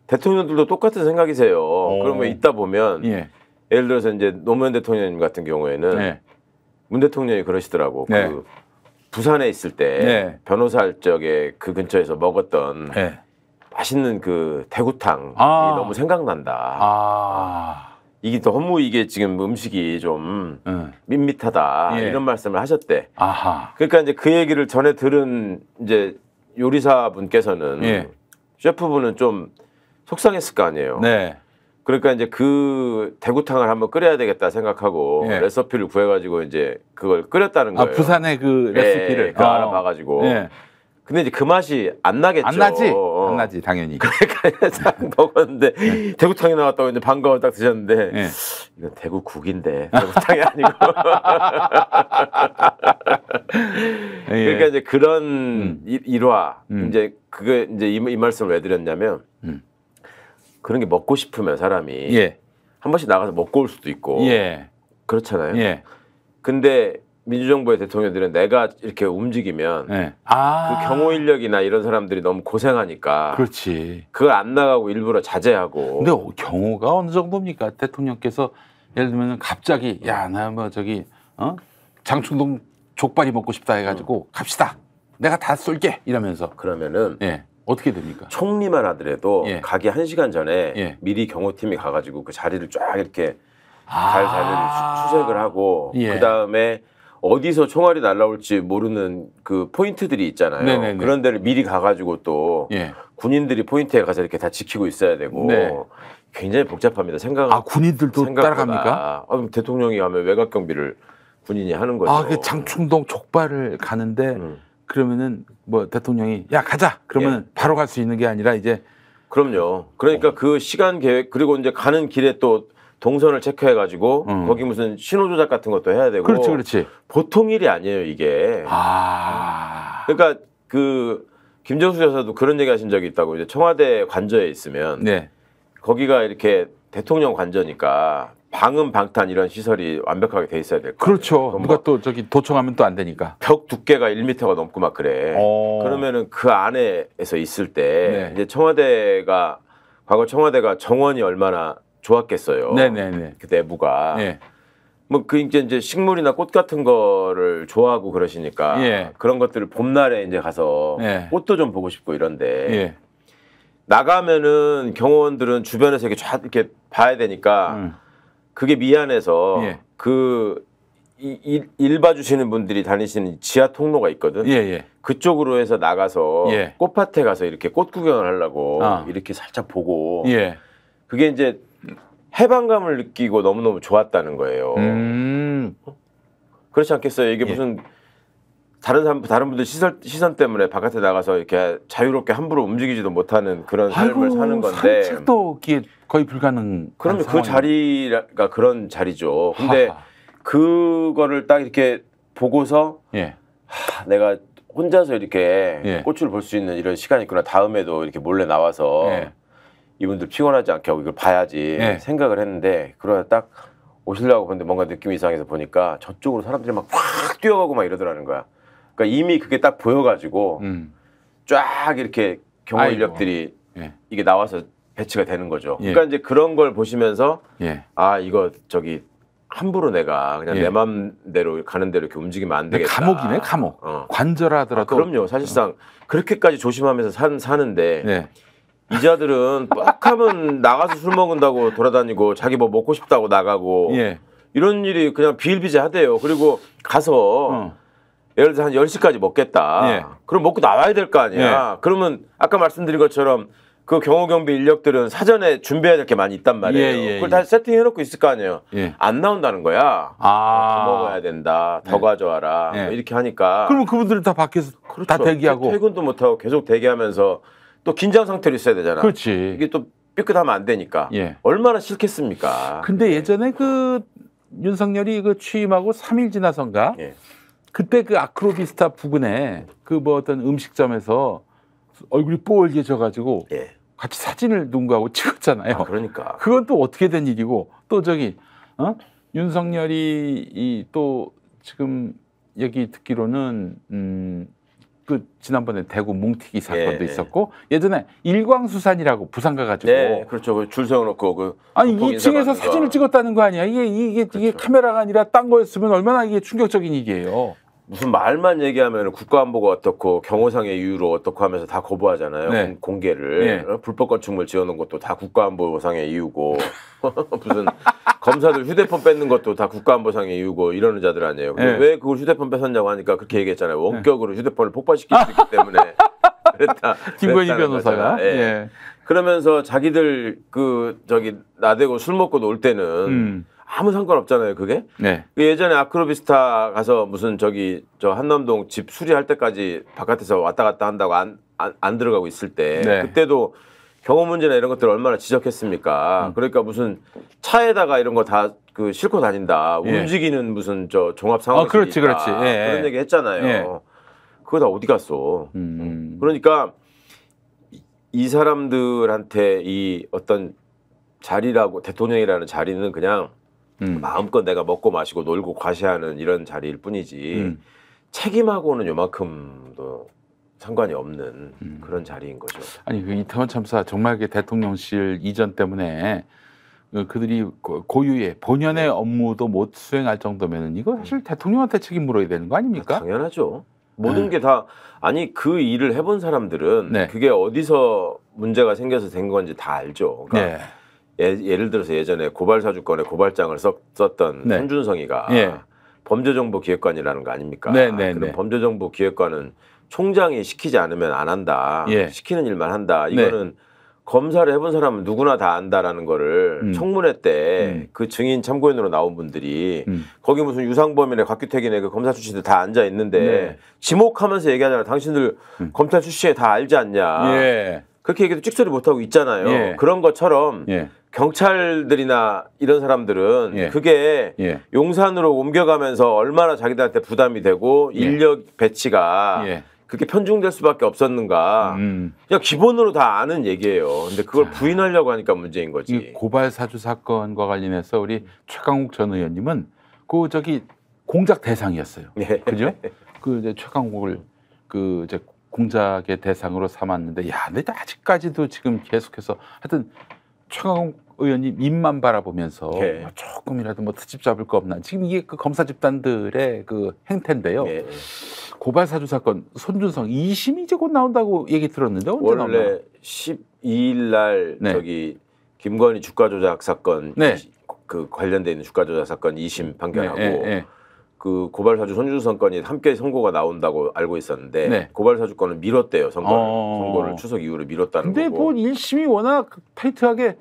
대통령들도 똑같은 생각이세요. 오. 어. 그러면 있다 보면 예. 를 들어서 이제 노무현 대통령님 같은 경우에는 예. 문 대통령이 그러시더라고. 네. 그 부산에 있을 때 네. 변호사 할 적에 그 근처에서 먹었던 네. 맛있는 그 대구탕이 아. 너무 생각난다. 아. 이게 너무 이게 지금 음식이 좀 음. 밋밋하다 예. 이런 말씀을 하셨대. 아하. 그러니까 이제 그 얘기를 전에 들은 이제 요리사 분께서는 예. 셰프분은 좀 속상했을 거 아니에요. 네. 그러니까 이제 그 대구탕을 한번 끓여야 되겠다 생각하고 예. 레시피를 구해가지고 이제 그걸 끓였다는 아, 거예요. 아 부산의 그 레시피를 예, 그 알아봐가지고. 예. 근데 이제 그 맛이 안 나겠죠. 안 나지? 어, 어. 안 나지 당연히. 그러니까 <laughs> 먹었는데 네. 대구탕이 나왔다고 이제 반가워 딱 드셨는데 네. 이건 대구국인데 대구탕이 아니고. <laughs> 예. 그러니까 이제 그런 음. 일화 음. 이제 그게 이제 이, 이 말씀을 왜 드렸냐면 음. 그런 게 먹고 싶으면 사람이 예. 한 번씩 나가서 먹고 올 수도 있고 예. 그렇잖아요. 예. 근데 민주정부의 대통령들은 내가 이렇게 움직이면 네. 아~ 그 경호 인력이나 이런 사람들이 너무 고생하니까 그렇지. 그걸 안 나가고 일부러 자제하고. 근데 경호가 어느 정도입니까? 대통령께서 예를 들면 갑자기 야나 뭐 저기 어 장충동 족발이 먹고 싶다 해가지고 응. 음. 갑시다. 내가 다 쏠게 이러면서 그러면은 예. 어떻게 됩니까? 총리만 하더라도 예. 가기 한 시간 전에 예. 미리 경호팀이 가가지고 그 자리를 쫙 이렇게 잘 아~ 자리를 추, 색을 하고 예. 그 다음에 어디서 총알이 날라올지 모르는 그 포인트들이 있잖아요. 네네네. 그런 데를 미리 가가지고 또 예. 군인들이 포인트에 가서 이렇게 다 지키고 있어야 되고 네. 굉장히 복잡합니다. 생각 아 군인들도 생각보다. 따라갑니까? 아, 대통령이 가면 외곽 경비를 군인이 하는 거죠. 아, 그 장충동 족발을 가는데 음. 그러면은 뭐 대통령이 야 가자 그러면 예. 바로 갈 수 있는 게 아니라 이제 그럼요. 그러니까 어. 그 시간 계획 그리고 이제 가는 길에 또 동선을 체크해가지고 음. 거기 무슨 신호 조작 같은 것도 해야 되고 그렇지 그렇지 보통 일이 아니에요 이게 아... 그러니까 그 김정수 여사도 그런 얘기하신 적이 있다고 이제 청와대 관저에 있으면 네. 거기가 이렇게 대통령 관저니까 방음 방탄 이런 시설이 완벽하게 돼 있어야 될거요 그렇죠. 누가 뭐 또 저기 도청하면 또 안 되니까. 벽 두께가 1미터가 넘고 막 그래. 오. 어. 그러면은 그 안에서 있을 때 네. 이제 청와대가 과거 청와대가 정원이 얼마나 좋았겠어요. 네네네. 그 내부가. 네. 예. 뭐그 이제 이제 식물이나 꽃 같은 거를 좋아하고 그러시니까 예. 그런 것들을 봄날에 이제 가서 예. 꽃도 좀 보고 싶고 이런데 예. 나가면은 경호원들은 주변에서 이렇게 쫙 이렇게 봐야 되니까 음. 그게 미안해서 예. 그 일, 일 봐주시는 분들이 다니시는 지하 통로가 있거든. 예예. 예. 그쪽으로 해서 나가서 꽃밭에 가서 이렇게 꽃 구경을 하려고 아. 이렇게 살짝 보고 그게 이제 해방감을 느끼고 너무너무 좋았다는 거예요. 음. 어? 그렇지 않겠어요? 이게 예. 무슨 예. 다른 사람, 다른 분들 시선 시선 때문에 바깥에 나가서 이렇게 자유롭게 함부로 움직이지도 못하는 그런 삶을 아이고, 사는 건데. 산책도 이게 거의 불가능. 그러면 그 자리가 그런 자리죠. 근데 하하. 그거를 딱 이렇게 보고서 예. 하, 내가 혼자서 이렇게 예. 꽃을 볼 수 있는 이런 시간이 있구나. 다음에도 이렇게 몰래 나와서 예. 이분들 피곤하지 않게 하고 이걸 봐야지 네. 생각을 했는데 그러다 딱 오시려고 보는데 뭔가 느낌이 이상해서 보니까 저쪽으로 사람들이 막 확 뛰어가고 막 이러더라는 거야. 그러니까 이미 그게 딱 보여가지고 음. 쫙 이렇게 경호 인력들이 예. 이게 나와서 배치가 되는 거죠. 예. 그러니까 이제 그런 걸 보시면서 예. 아 이거 저기 함부로 내가 그냥 예. 내 맘대로 가는 대로 이렇게 움직이면 안 되겠다. 감옥이네 감옥. 어. 관절하더라도. 아, 그럼요. 사실상 어. 그렇게까지 조심하면서 산, 사는데 네. 이자들은 빡 하면 나가서 술 먹는다고 돌아다니고 자기 뭐 먹고 싶다고 나가고 예. 이런 일이 그냥 비일비재하대요. 그리고 가서 어. 예를 들어 한 10시까지 먹겠다. 예. 그럼 먹고 나와야 될 거 아니야. 예. 그러면 아까 말씀드린 것처럼 그 경호경비 인력들은 사전에 준비해야 될 게 많이 있단 말이에요. 예, 예, 그걸 예. 다 세팅해 놓고 있을 거 아니에요. 예. 안 나온다는 거야. 아. 더 먹어야 된다. 더 예. 가져와라. 뭐 이렇게 하니까. 그러면 그분들다 밖에서 그렇죠. 다 대기하고 퇴근도 못 하고 계속 대기하면서 또 긴장 상태로 있어야 되잖아. 그렇지. 이게 또 삐끗하면 안 되니까. 예. 얼마나 싫겠습니까? 근데 예전에 그 윤석열이 그 취임하고 3일 지나선가 예. 그때 그 아크로비스타 부근에 그 뭐 어떤 음식점에서 얼굴이 뽀얘게 져가지고 예. 같이 사진을 누군가하고 찍었잖아요. 아, 그러니까. 그건 또 어떻게 된 일이고 또 저기 어? 윤석열이 또 지금 여기 듣기로는 음그 지난번에 대구 뭉티기 사건도 예, 예. 있었고 예전에 일광수산이라고 부산 가가지고 네, 그렇죠 그 줄 세워놓고 그 아니 2층에서 사진을 찍었다는 거 아니야 이게 이게 그렇죠. 이게 카메라가 아니라 딴 거였으면 얼마나 이게 충격적인 일이에요. 무슨 말만 얘기하면 국가안보가 어떻고 경호상의 이유로 어떻고 하면서 다 거부하잖아요. 네. 공, 개를 네. 예. 어, 불법 건축물 지어놓은 것도 다 국가안보상의 이유고 <laughs> 무슨 검사들 휴대폰 뺏는 것도 다 국가안보상의 이유고 이러는 자들 아니에요. 네. 왜 그걸 휴대폰 뺏었냐고 하니까 그렇게 얘기했잖아요. 예. 원격으로 휴대폰을 폭발시킬 수 있기 때문에 <laughs> 그랬다. <laughs> 김건희 변호사가. 예. 예. 그러면서 자기들 그 저기 나대고 술 먹고 놀 때는 음. 아무 상관없잖아요, 그게. 네. 그 예전에 아크로비스타 가서 무슨 저기 저 한남동 집 수리할 때까지 바깥에서 왔다 갔다 한다고 안, 안, 안 들어가고 있을 때 네. 그때도 경호 문제나 이런 것들을 얼마나 지적했습니까? 음. 그러니까 무슨 차에다가 이런 거 다그 싣고 다닌다. 예. 움직이는 무슨 저 종합 상황. 어, 아, 그렇지, 그렇지. 예, 예, 그런 얘기 했잖아요. 예. 그거 다 어디 갔어? 음. 음. 그러니까 이 사람들한테 이 어떤 자리라고 대통령이라는 자리는 그냥 음. 마음껏 내가 먹고 마시고 놀고 과시하는 이런 자리일 뿐이지 음. 책임하고는 요만큼도 상관이 없는 음. 그런 자리인 거죠. 아니 그 이태원 참사 정말 그 대통령실 이전 때문에 그 그들이 고유의 본연의 네. 업무도 못 수행할 정도면은 이거 사실 음. 대통령한테 책임 물어야 되는 거 아닙니까? 아, 당연하죠. 모든 네. 게다 아니 그 일을 해본 사람들은 네. 그게 어디서 문제가 생겨서 된 건지 다 알죠. 그러니까 네. 예, 를 들어서 예전에 고발 사주권에 고발장을 썼, 던 네. 한준성이가 예. 범죄정보기획관이라는 거 아닙니까? 네, 네, 그럼 네. 범죄정보기획관은 총장이 시키지 않으면 안 한다. 예. 시키는 일만 한다. 네. 이거는 검사를 해본 사람은 누구나 다 안다라는 거를 음. 청문회 때그 음. 그 증인 참고인으로 나온 분들이 음. 거기 무슨 유상범이네 곽규택이네 그 검사 출신들 다 앉아 있는데 네. 지목하면서 얘기하잖아 요 당신들 음. 검찰 출신에 다 알지 않냐 예. 그렇게 얘기도 찍소리 못하고 있잖아요 예. 그런 것처럼 예. 경찰들이나 이런 사람들은 예. 그게 예. 용산으로 옮겨가면서 얼마나 자기들한테 부담이 되고 예. 인력 배치가 예. 그렇게 편중될 수밖에 없었는가. 음. 그냥 기본으로 다 아는 얘기예요. 근데 그걸 부인하려고 하니까 문제인 거지. 고발 사주 사건과 관련해서 우리 최강욱 전 의원님은 그 저기 공작 대상이었어요. 예. 그죠? 그 이제 최강욱을 그 이제 공작의 대상으로 삼았는데 야, 근데 아직까지도 지금 계속해서 하여튼 최강욱 의원님 입만 바라보면서 예. 뭐 조금이라도 뭐 트집 잡을 거 없나 지금 이게 그 검사 집단들의 그 행태인데요. 예. 고발 사주 사건 손준성 2심이 이제 곧 나온다고 얘기 들었는데 언제 원래 12일 날 네. 저기 김건희 주가 조작 사건 네. 그 관련돼 있는 주가 조작 사건 2심 판결하고 네, 예, 예. 그 고발 사주 손준성 건이 함께 선고가 나온다고 알고 있었는데 네. 고발 사주 건은 미뤘대요 선거를 어... 선거를 추석 이후로 미뤘다는 근데 거고. 근데 뭐 1심이 워낙 타이트하게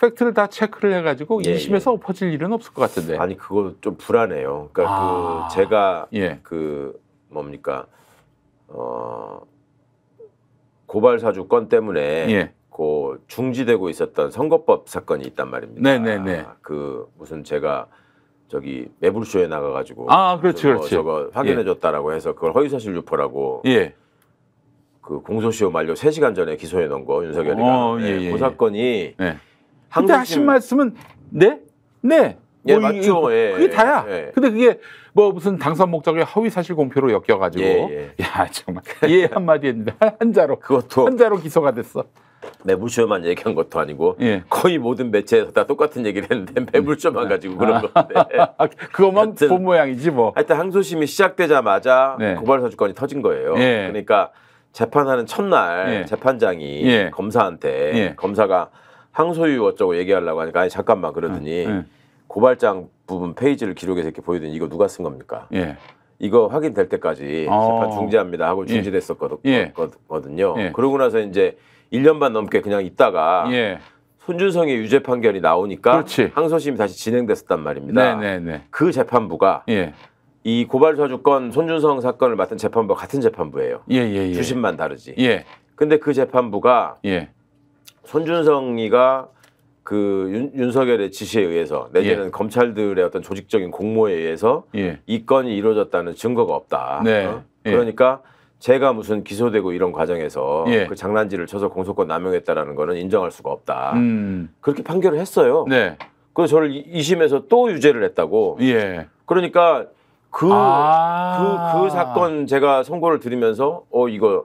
팩트를 다 체크를 해가지고 예, 2심에서 예. 엎어질 일은 없을 것 같은데. 아니 그거 좀 불안해요. 그러니까 그 아, 그 제가 예. 그 뭡니까 어 고발 사주 건 때문에 그 중지되고 있었던 선거법 사건이 있단 말입니다. 네네네. 네, 네. 그 무슨 제가 저기 매불쇼에 나가가지고 아 그렇지 저거, 그렇지 저거 확인해줬다라고 예. 해서 그걸 허위사실 유포라고 예. 그 공소시효 만료 3시간 전에 기소해 놓은 거 윤석열이가 어, 예, 예, 네, 그 예, 사건이 예. 그때 하신 말씀은 네? 네. 예, 뭐 맞죠. 이, 그 예, 그게 예, 다야. 예. 근데 그게 뭐 무슨 당선 목적의 허위 사실 공표로 엮여가지고 예, 예, 야 정말 예 한마디 했는데 한자로 그것도 한자로 기소가 됐어. 매불쇼만 네, 얘기한 것도 아니고 예. 거의 모든 매체에서 다 똑같은 얘기를 했는데 <laughs> 매불쇼만 음. 가지고 그런 아. 건데 <laughs> 그것만 본 모양이지 뭐. 하여튼 항소심이 시작되자마자 네. 고발 사주권이 터진 거예요. 그러니까 재판하는 첫날 재판장이 검사한테 검사가 항소유 어쩌고 얘기하려고 하니까 아니 잠깐만 그러더니 네. 고발장 부분 페이지를 기록해서 이렇게 보여드니 이거 누가 쓴 겁니까? 예. 이거 확인될 때까지 아. 재판 중지합니다 하고 중지됐었거든요. 예. 예. 예. 그러고 나서 이제 1년 반 넘게 그냥 있다가 예. 손준성의 유죄 판결이 나오니까 그렇지. 항소심이 다시 진행됐었단 말입니다. 네네네. 네, 네. 그 재판부가 이 고발 사주건 손준성 사건을 맡은 재판부 같은 재판부예요. 주심만 다르지. 근데 그 재판부가 손준성이가 그 윤, 석열의 지시에 의해서 내지는 예. 검찰들의 어떤 조직적인 공모에 의해서 예. 이 건이 이루어졌다는 증거가 없다. 네. 어? 예. 그러니까 제가 무슨 기소되고 이런 과정에서 예. 그 장난질을 쳐서 공소권 남용했다라는 거는 인정할 수가 없다. 음. 그렇게 판결을 했어요. 네. 그래서 저를 2심에서 또 유죄를 했다고. 예. 그러니까 그, 아~ 그, 그 사건 제가 선고를 드리면서 어, 이거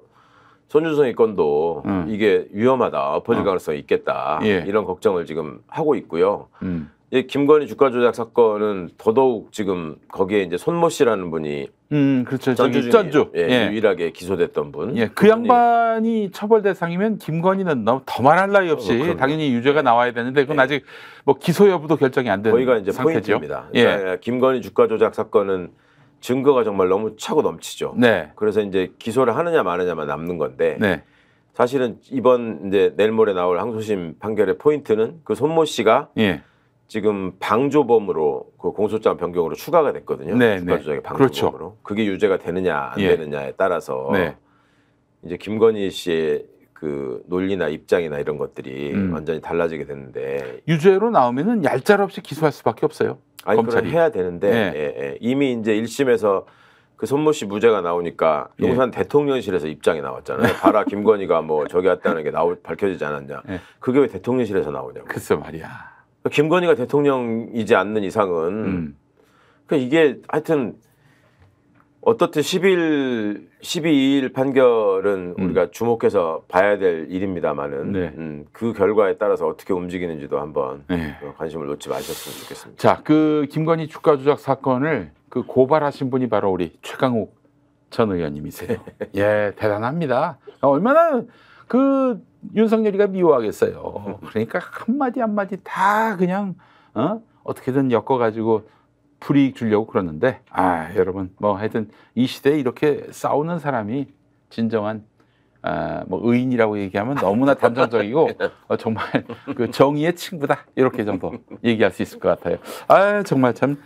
손준성이 건도 음. 이게 위험하다, 엎어질 어. 가능성이 있겠다 예. 이런 걱정을 지금 하고 있고요. 음. 이 김건희 주가 조작 사건은 더더욱 지금 거기에 이제 손모 씨라는 분이 음 그렇죠 전주 전주 예, 예. 유일하게 기소됐던 분. 예, 그 양반이 처벌 대상이면 김건희는 너무 더 말할 나위 없이 어, 당연히 유죄가 예. 나와야 되는데 그건 예. 아직 뭐 기소 여부도 결정이 안 되는 거기가 이제 상태죠. 포인트입니다. 그러니까 예. 김건희 주가 조작 사건은 증거가 정말 너무 차고 넘치죠. 네. 그래서 이제 기소를 하느냐 마느냐만 남는 건데 네. 사실은 이번 이제 내일 모레 나올 항소심 판결의 포인트는 그 손 모 씨가 예. 지금 방조범으로 그 공소장 변경으로 추가가 됐거든요. 네, 네. 주가 조작의 방조범으로 그렇죠. 그게 유죄가 되느냐 안 예. 되느냐에 따라서 네. 이제 김건희 씨의 그 논리나 입장이나 이런 것들이 음. 완전히 달라지게 됐는데 유죄로 나오면은 얄짤없이 기소할 수밖에 없어요. 아니 검찰이 해야 되는데 네. 예, 예. 이미 이제 1심에서 그 손모 씨 무죄가 나오니까 예. 용산 대통령실에서 입장이 나왔잖아요. <laughs> 봐라 김건희가 뭐 저기 왔다는 게나올 밝혀지지 않았냐. 예. 그게 왜 대통령실에서 나오냐고. 글쎄 말이야. 김건희가 대통령이지 않는 이상은 음. 그 그러니까 이게 하여튼 어떻든 10일, 12일 판결은 음. 우리가 주목해서 봐야 될 일입니다만은 네. 음, 그 결과에 따라서 어떻게 움직이는지도 한번 네. 그 관심을 놓지 마셨으면 좋겠습니다. 자, 그 김건희 주가 조작 사건을 그 고발하신 분이 바로 우리 최강욱 전 의원님이세요. <laughs> 예, 대단합니다. 얼마나 그 윤석열이가 미워하겠어요. <laughs> 그러니까 한마디 한마디 다 그냥 어? 어떻게든 엮어가지고 불이익 주려고 그러는데 아 여러분 뭐 하여튼 이 시대에 이렇게 싸우는 사람이 진정한 아, 뭐 의인이라고 얘기하면 너무나 단정적이고 <laughs> 어, 정말 그 정의의 친구다 이렇게 정도 얘기할 수 있을 것 같아요. 아 정말 참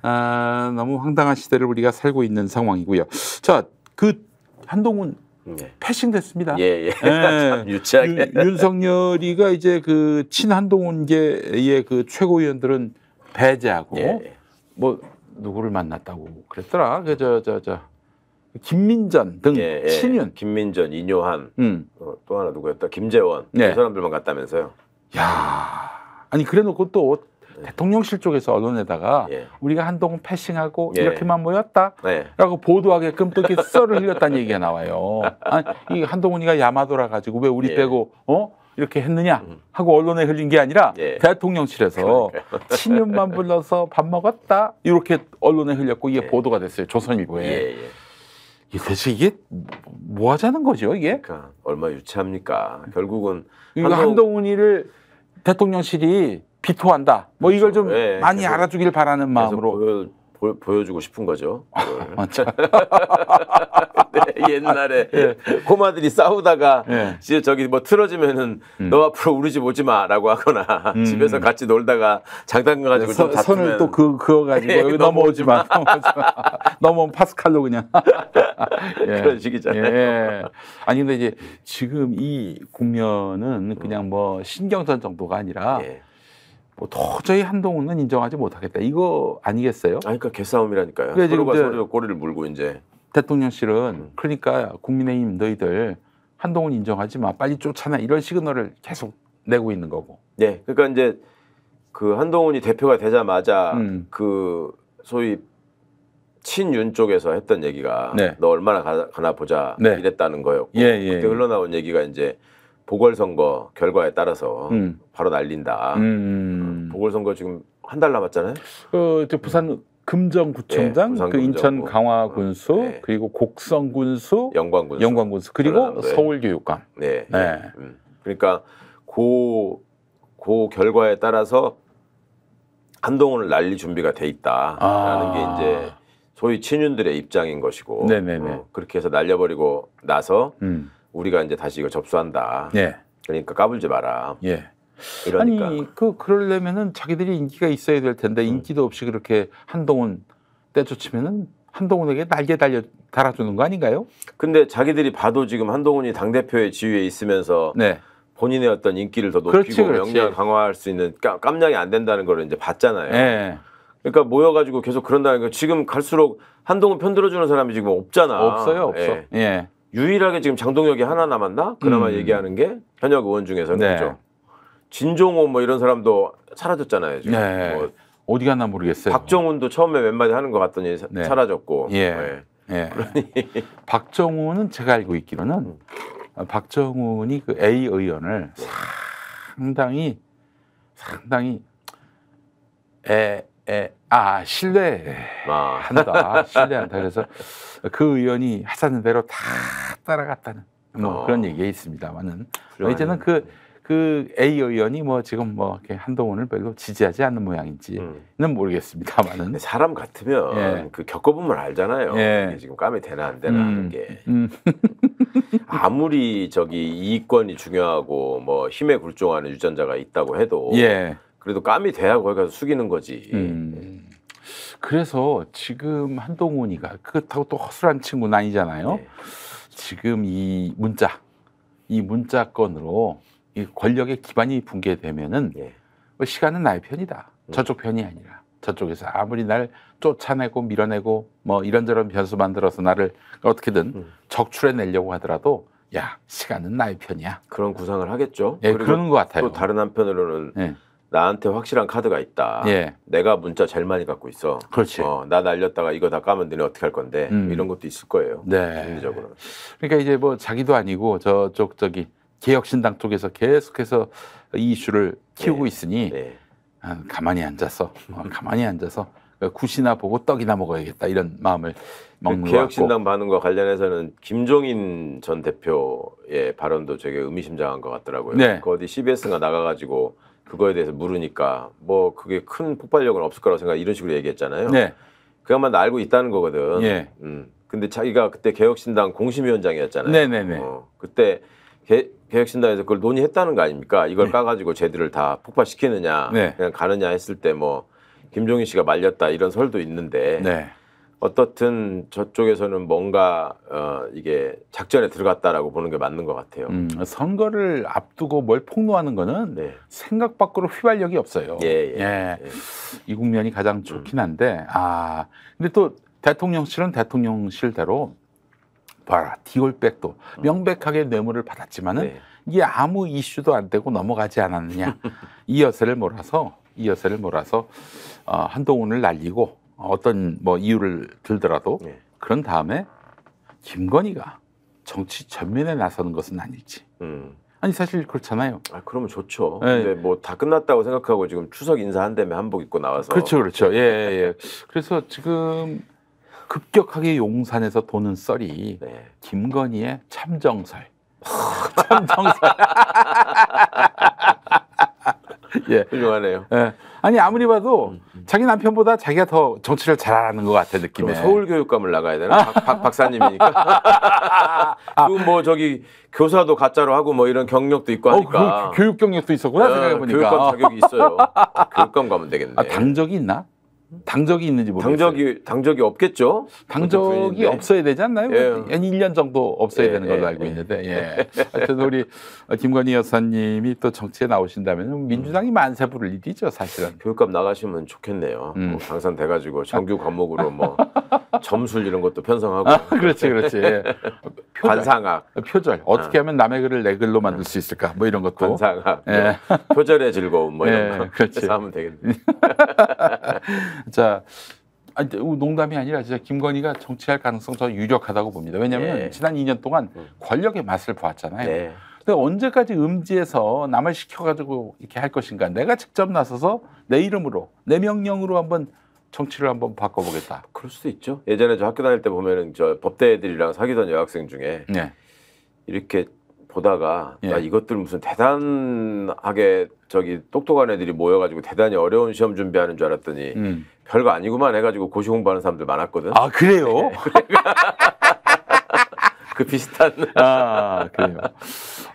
아, 너무 황당한 시대를 우리가 살고 있는 상황이고요. 자그 한동훈 네. 패싱됐습니다. 예, 예. 예. <laughs> 유치하게. 윤, 석열이가 이제 그 친한동훈계의 그 최고위원들은 배제하고 예, 예. 뭐 누구를 만났다고 그랬더라. 그저저저 김민전 등 예, 예. 친윤. 김민전, 이뇨한, 음. 어, 또 하나 누구였다? 김재원. 네. 그 사람들만 갔다면서요. 야 아니 그래놓고 또 네. 대통령실 쪽에서 언론에다가 예. 우리가 한동안 패싱하고 예. 이렇게만 모였다라고 네. 보도하게끔 또 이렇게 썰을 흘렸다는 얘기가 나와요. 아니, 이 한동훈이가 야마돌아 가지고 왜 우리 예. 빼고 어 이렇게 했느냐 음. 하고 언론에 흘린 게 아니라 예. 대통령실에서 친윤만 불러서 밥 먹었다 이렇게 언론에 흘렸고 이게 예. 보도가 됐어요 조선일보에 예, 예. 대체 이게 뭐 하자는 거죠 이게 그러니까 얼마 유치합니까 결국은 그러 한동... 훈이를 대통령실이 비토한다 뭐 그렇죠. 이걸 좀 예, 많이 알아주길 바라는 마음으로 보, 여주고 싶은 거죠. 맞죠. 아, <laughs> 네, 옛날에 예. 꼬마들이 싸우다가 예. 진짜 저기 뭐 틀어지면은 음. 너 앞으로 우리 집 오지 마라고 하거나 음. 집에서 같이 놀다가 장단 가지고 서, 선을 또 그, 그어 가지고 <laughs> 예, 여기 넘어오지 마. <laughs> 넘어오면 파스칼로 그냥. 예. 그런 식이잖아요. 예. 아니 근데 이제 지금 이 국면은 그냥 뭐 신경전 정도가 아니라 예. 뭐 도저히 한동훈은 인정하지 못하겠다. 이거 아니겠어요? 아니, 그러니까 개싸움이라니까요. 그래, 서로가 서로 꼬리를 물고 이제 대통령실은 음. 그러니까 국민의힘 너희들 한동훈 인정하지 마. 빨리 쫓아나 이런 시그널을 계속 내고 있는 거고. 네. 그러니까 이제 그 한동훈이 대표가 되자마자 음. 그 소위 친윤 쪽에서 했던 얘기가 네. 너 얼마나 가, 나 보자 네. 이랬다는 거였고 예, 예, 그때 예. 흘러나온 얘기가 이제 보궐선거 결과에 따라서 음. 바로 날린다. 음. 음. 어, 보궐선거 지금 한 달 남았잖아요. 그 부산 금정구청장, 예, 그 인천 강화군수, 어, 예. 네. 그리고 곡성군수, 영광군수, 영광군수 그리고 서울교육감. 네. 네. 음. 그러니까 고, 고 결과에 따라서 한동훈을 날릴 준비가 돼 있다라는 아. 게 이제 소위 친윤들의 입장인 것이고 어, 그렇게 해서 날려버리고 나서 음. 우리가 이제 다시 이거 접수한다. 예. 그러니까 까불지 마라. 예. 이러니까. 아니 그 그러려면은 자기들이 인기가 있어야 될 텐데 음. 인기도 없이 그렇게 한동훈 때쫓으면은 한동훈에게 날개 달려 달아주는 거 아닌가요? 근데 자기들이 봐도 지금 한동훈이 당 대표의 지위에 있으면서 네. 본인의 어떤 인기를 더 높이고 그렇지, 그렇지. 역량을 강화할 수 있는 깜, 냥이안 된다는 걸 이제 봤잖아요. 네. 그러니까 모여가지고 계속 그런다는 거 지금 갈수록 한동훈 편들어주는 사람이 지금 없잖아. 없어요, 없어. 예. 예. 유일하게 지금 장동혁이 하나 남았나? 그나마 음. 얘기하는 게 현역 의원 중에서는 네. 그죠. 진종호 뭐 이런 사람도 사라졌잖아요. 지금. 네. 뭐 어디 갔나 모르겠어요. 박정훈도 처음에 몇 마디 하는 것 같더니 사, 네. 사라졌고. 예. 네. 예. 그러 <laughs> 박정훈은 제가 알고 있기로는 음. 박정훈이 그 A 의원을 상당히 상당히 에 에 아 신뢰한다 아. 신뢰한다 그래서 그 의원이 하자는 대로 다 따라갔다는 뭐 어. 그런 얘기가 있습니다만은 이제는 그 음. 그 A 의원이 뭐 지금 뭐 이렇게 한동훈을 별로 지지하지 않는 모양인지는 음. 모르겠습니다만은 사람 같으면 예. 그 겪어보면 알잖아요. 예. 지금 까매 되나 안 되나 음. 하는 게 음. <laughs> 아무리 저기 이익권이 중요하고 뭐 힘에 굴종하는 유전자가 있다고 해도 예. 그래도 까미 돼야 거기 가서 숙이는 거지. 음. 그래서 지금 한동훈이가 그렇다고 또 허술한 친구는 아니잖아요. 네. 지금 이 문자 이 문자 건으로 이 권력의 기반이 붕괴되면은 예. 그 시간은 나의 편이다. 음. 저쪽 편이 아니라 저쪽에서 아무리 날 쫓아내고 밀어내고 뭐 이런저런 변수 만들어서 나를 어떻게든 음. 적출해 내려고 하더라도 야 시간은 나의 편이야. 그런 구상을 하겠죠. 예, 그러는 것 같아요. 또 다른 한편으로는 예. 나한테 확실한 카드가 있다. 예. 내가 문자 제일 많이 갖고 있어. 그렇지. 어, 나 날렸다가 이거 다 까면 너네 어떻게 할 건데 음. 이런 것도 있을 거예요. 네. 심리적으로. 그러니까 이제 뭐 자기도 아니고 저쪽 저기 개혁신당 쪽에서 계속해서 이 이슈를 키우고 네. 있으니 네. 아, 가만히 앉아서 어, 가만히 앉아서 그 굿이나 보고 떡이나 먹어야겠다 이런 마음을 그 먹는 그 개혁신당 반응과 관련해서는 김종인 전 대표의 발언도 되게 의미심장한 것 같더라고요. 네. 그 어디 CBS가 나가가지고 그거에 대해서 물으니까 뭐 그게 큰 폭발력은 없을 거라고 생각 이런 식으로 얘기했잖아요. 네. 그야말 알고 있다는 거거든. 네. 음. 근데 자기가 그때 개혁신당 공심위원장이었잖아요. 네네네. 네, 네. 어, 그때 개, 혁신당에서 그걸 논의했다는 거 아닙니까? 이걸 네. 까가지고 쟤들을 다 폭파시키느냐, 네. 그냥 가느냐 했을 때 뭐 김종인 씨가 말렸다 이런 설도 있는데 네. 어떻든 저쪽에서는 뭔가 어, 이게 작전에 들어갔다라고 보는 게 맞는 것 같아요. 음, 선거를 앞두고 뭘 폭로하는 거는 네. 생각 밖으로 휘발력이 없어요. 예, 예, 예. 예. 이 국면이 가장 좋긴 한데 음. 아 근데 또 대통령실은 대통령실대로 봐라 디올백도 어. 명백하게 뇌물을 받았지만은 네. 이게 아무 이슈도 안 되고 넘어가지 않았느냐 <laughs> 이 여세를 몰아서 이 여세를 몰아서 어, 한동훈을 날리고 어떤 뭐 이유를 들더라도 네. 그런 다음에 김건희가 정치 전면에 나서는 것은 아닐지. 음. 아니 사실 그렇잖아요. 아 그러면 좋죠. 네. 근데 뭐다 끝났다고 생각하고 지금 추석 인사한다면 한복 입고 나와서. 그렇죠, 그렇죠. 예, 예. 예. 그래서 지금 급격하게 용산에서 도는 썰이 네. 김건희의 참정설. 아, 참정설. <laughs> 예. 훌륭하네요. 예. 아니 아무리 봐도 음, 음. 자기 남편보다 자기가 더 정치를 잘하는 것 같아 느낌에. 서울 교육감을 나가야 되나? 박, 박, 박, 사님이니까 아. <laughs> 그뭐 저기 교사도 가짜로 하고 뭐 이런 경력도 있고 어, 하니까. 어, 그, 교육 경력도 있었구나 네, 생각해 보니까. 교육감 자격이 있어요. 교육감 가면 되겠네. 아, 당적이 있나? 당적이 있는지 모르겠어요. 당적이 당적이 없겠죠. 당적이 없어야 되지 않나요? 예. 1년 뭐 정도 없어야 예. 되는 걸로 예, 알고 예. 있는데. 예. 하여튼 우리 김건희 여사님이 또 정치에 나오신다면 민주당이 만세부를 일이죠, 사실은. 교육감 나가시면 좋겠네요. 음. 뭐 당선돼 가지고 정규 아. 과목으로 뭐 <laughs> 점술 이런 것도 편성하고. 아, 그렇지, 그렇지. 예. 표절. 관상학. 아, 표절. 어떻게 아. 하면 남의 글을 내 글로 만들 수 있을까? 뭐 이런 것도. 관상학. 예. 예. 표절의 즐거움 뭐 이런 예, 거. 그렇지. 해서 하면 되겠네. <laughs> 자, 아니, 농담이 아니라 진짜 김건희가 정치할 가능성 더 유력하다고 봅니다. 왜냐하면 예. 지난 2년 동안 음. 권력의 맛을 보았잖아요. 네. 그런데 그러니까 언제까지 음지에서 남을 시켜가지고 이렇게 할 것인가? 내가 직접 나서서 내 이름으로, 내 명령으로 한번 청취를 한번 바꿔보겠다. 그럴 수도 있죠. 예전에 저 학교 다닐 때 보면은 저 법대 애들이랑 사귀던 여학생 중에 네. 이렇게 보다가 예. 나 아, 이것들 무슨 대단하게 저기 똑똑한 애들이 모여가지고 대단히 어려운 시험 준비하는 줄 알았더니 음. 별거 아니구만 해가지고 고시 공부하는 사람들 많았거든. 아 그래요? <laughs> 그 비슷한. 아 그래요.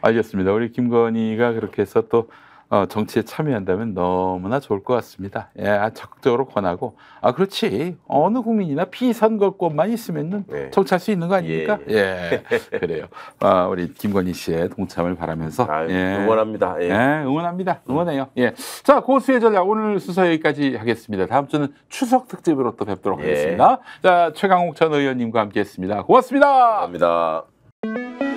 알겠습니다. 우리 김건희가 그렇게 해서 또 어, 정치에 참여한다면 너무나 좋을 것 같습니다. 예, 아, 적극적으로 권하고 아 그렇지 어느 국민이나 피선거권만 있으면은 네. 예. 정치할 수 있는 거 아닙니까? 예, 예, 예. 그래요. 아, 우리 김건희 씨의 동참을 바라면서 아유, 예. 응원합니다. 예. 예. 응원합니다. 응원해요. 예, 자 고수의 전략 오늘 수사 여기까지 하겠습니다. 다음 주는 추석 특집으로 또 뵙도록 예. 하겠습니다. 자 최강욱 전 의원님과 함께했습니다. 고맙습니다. 감사합니다.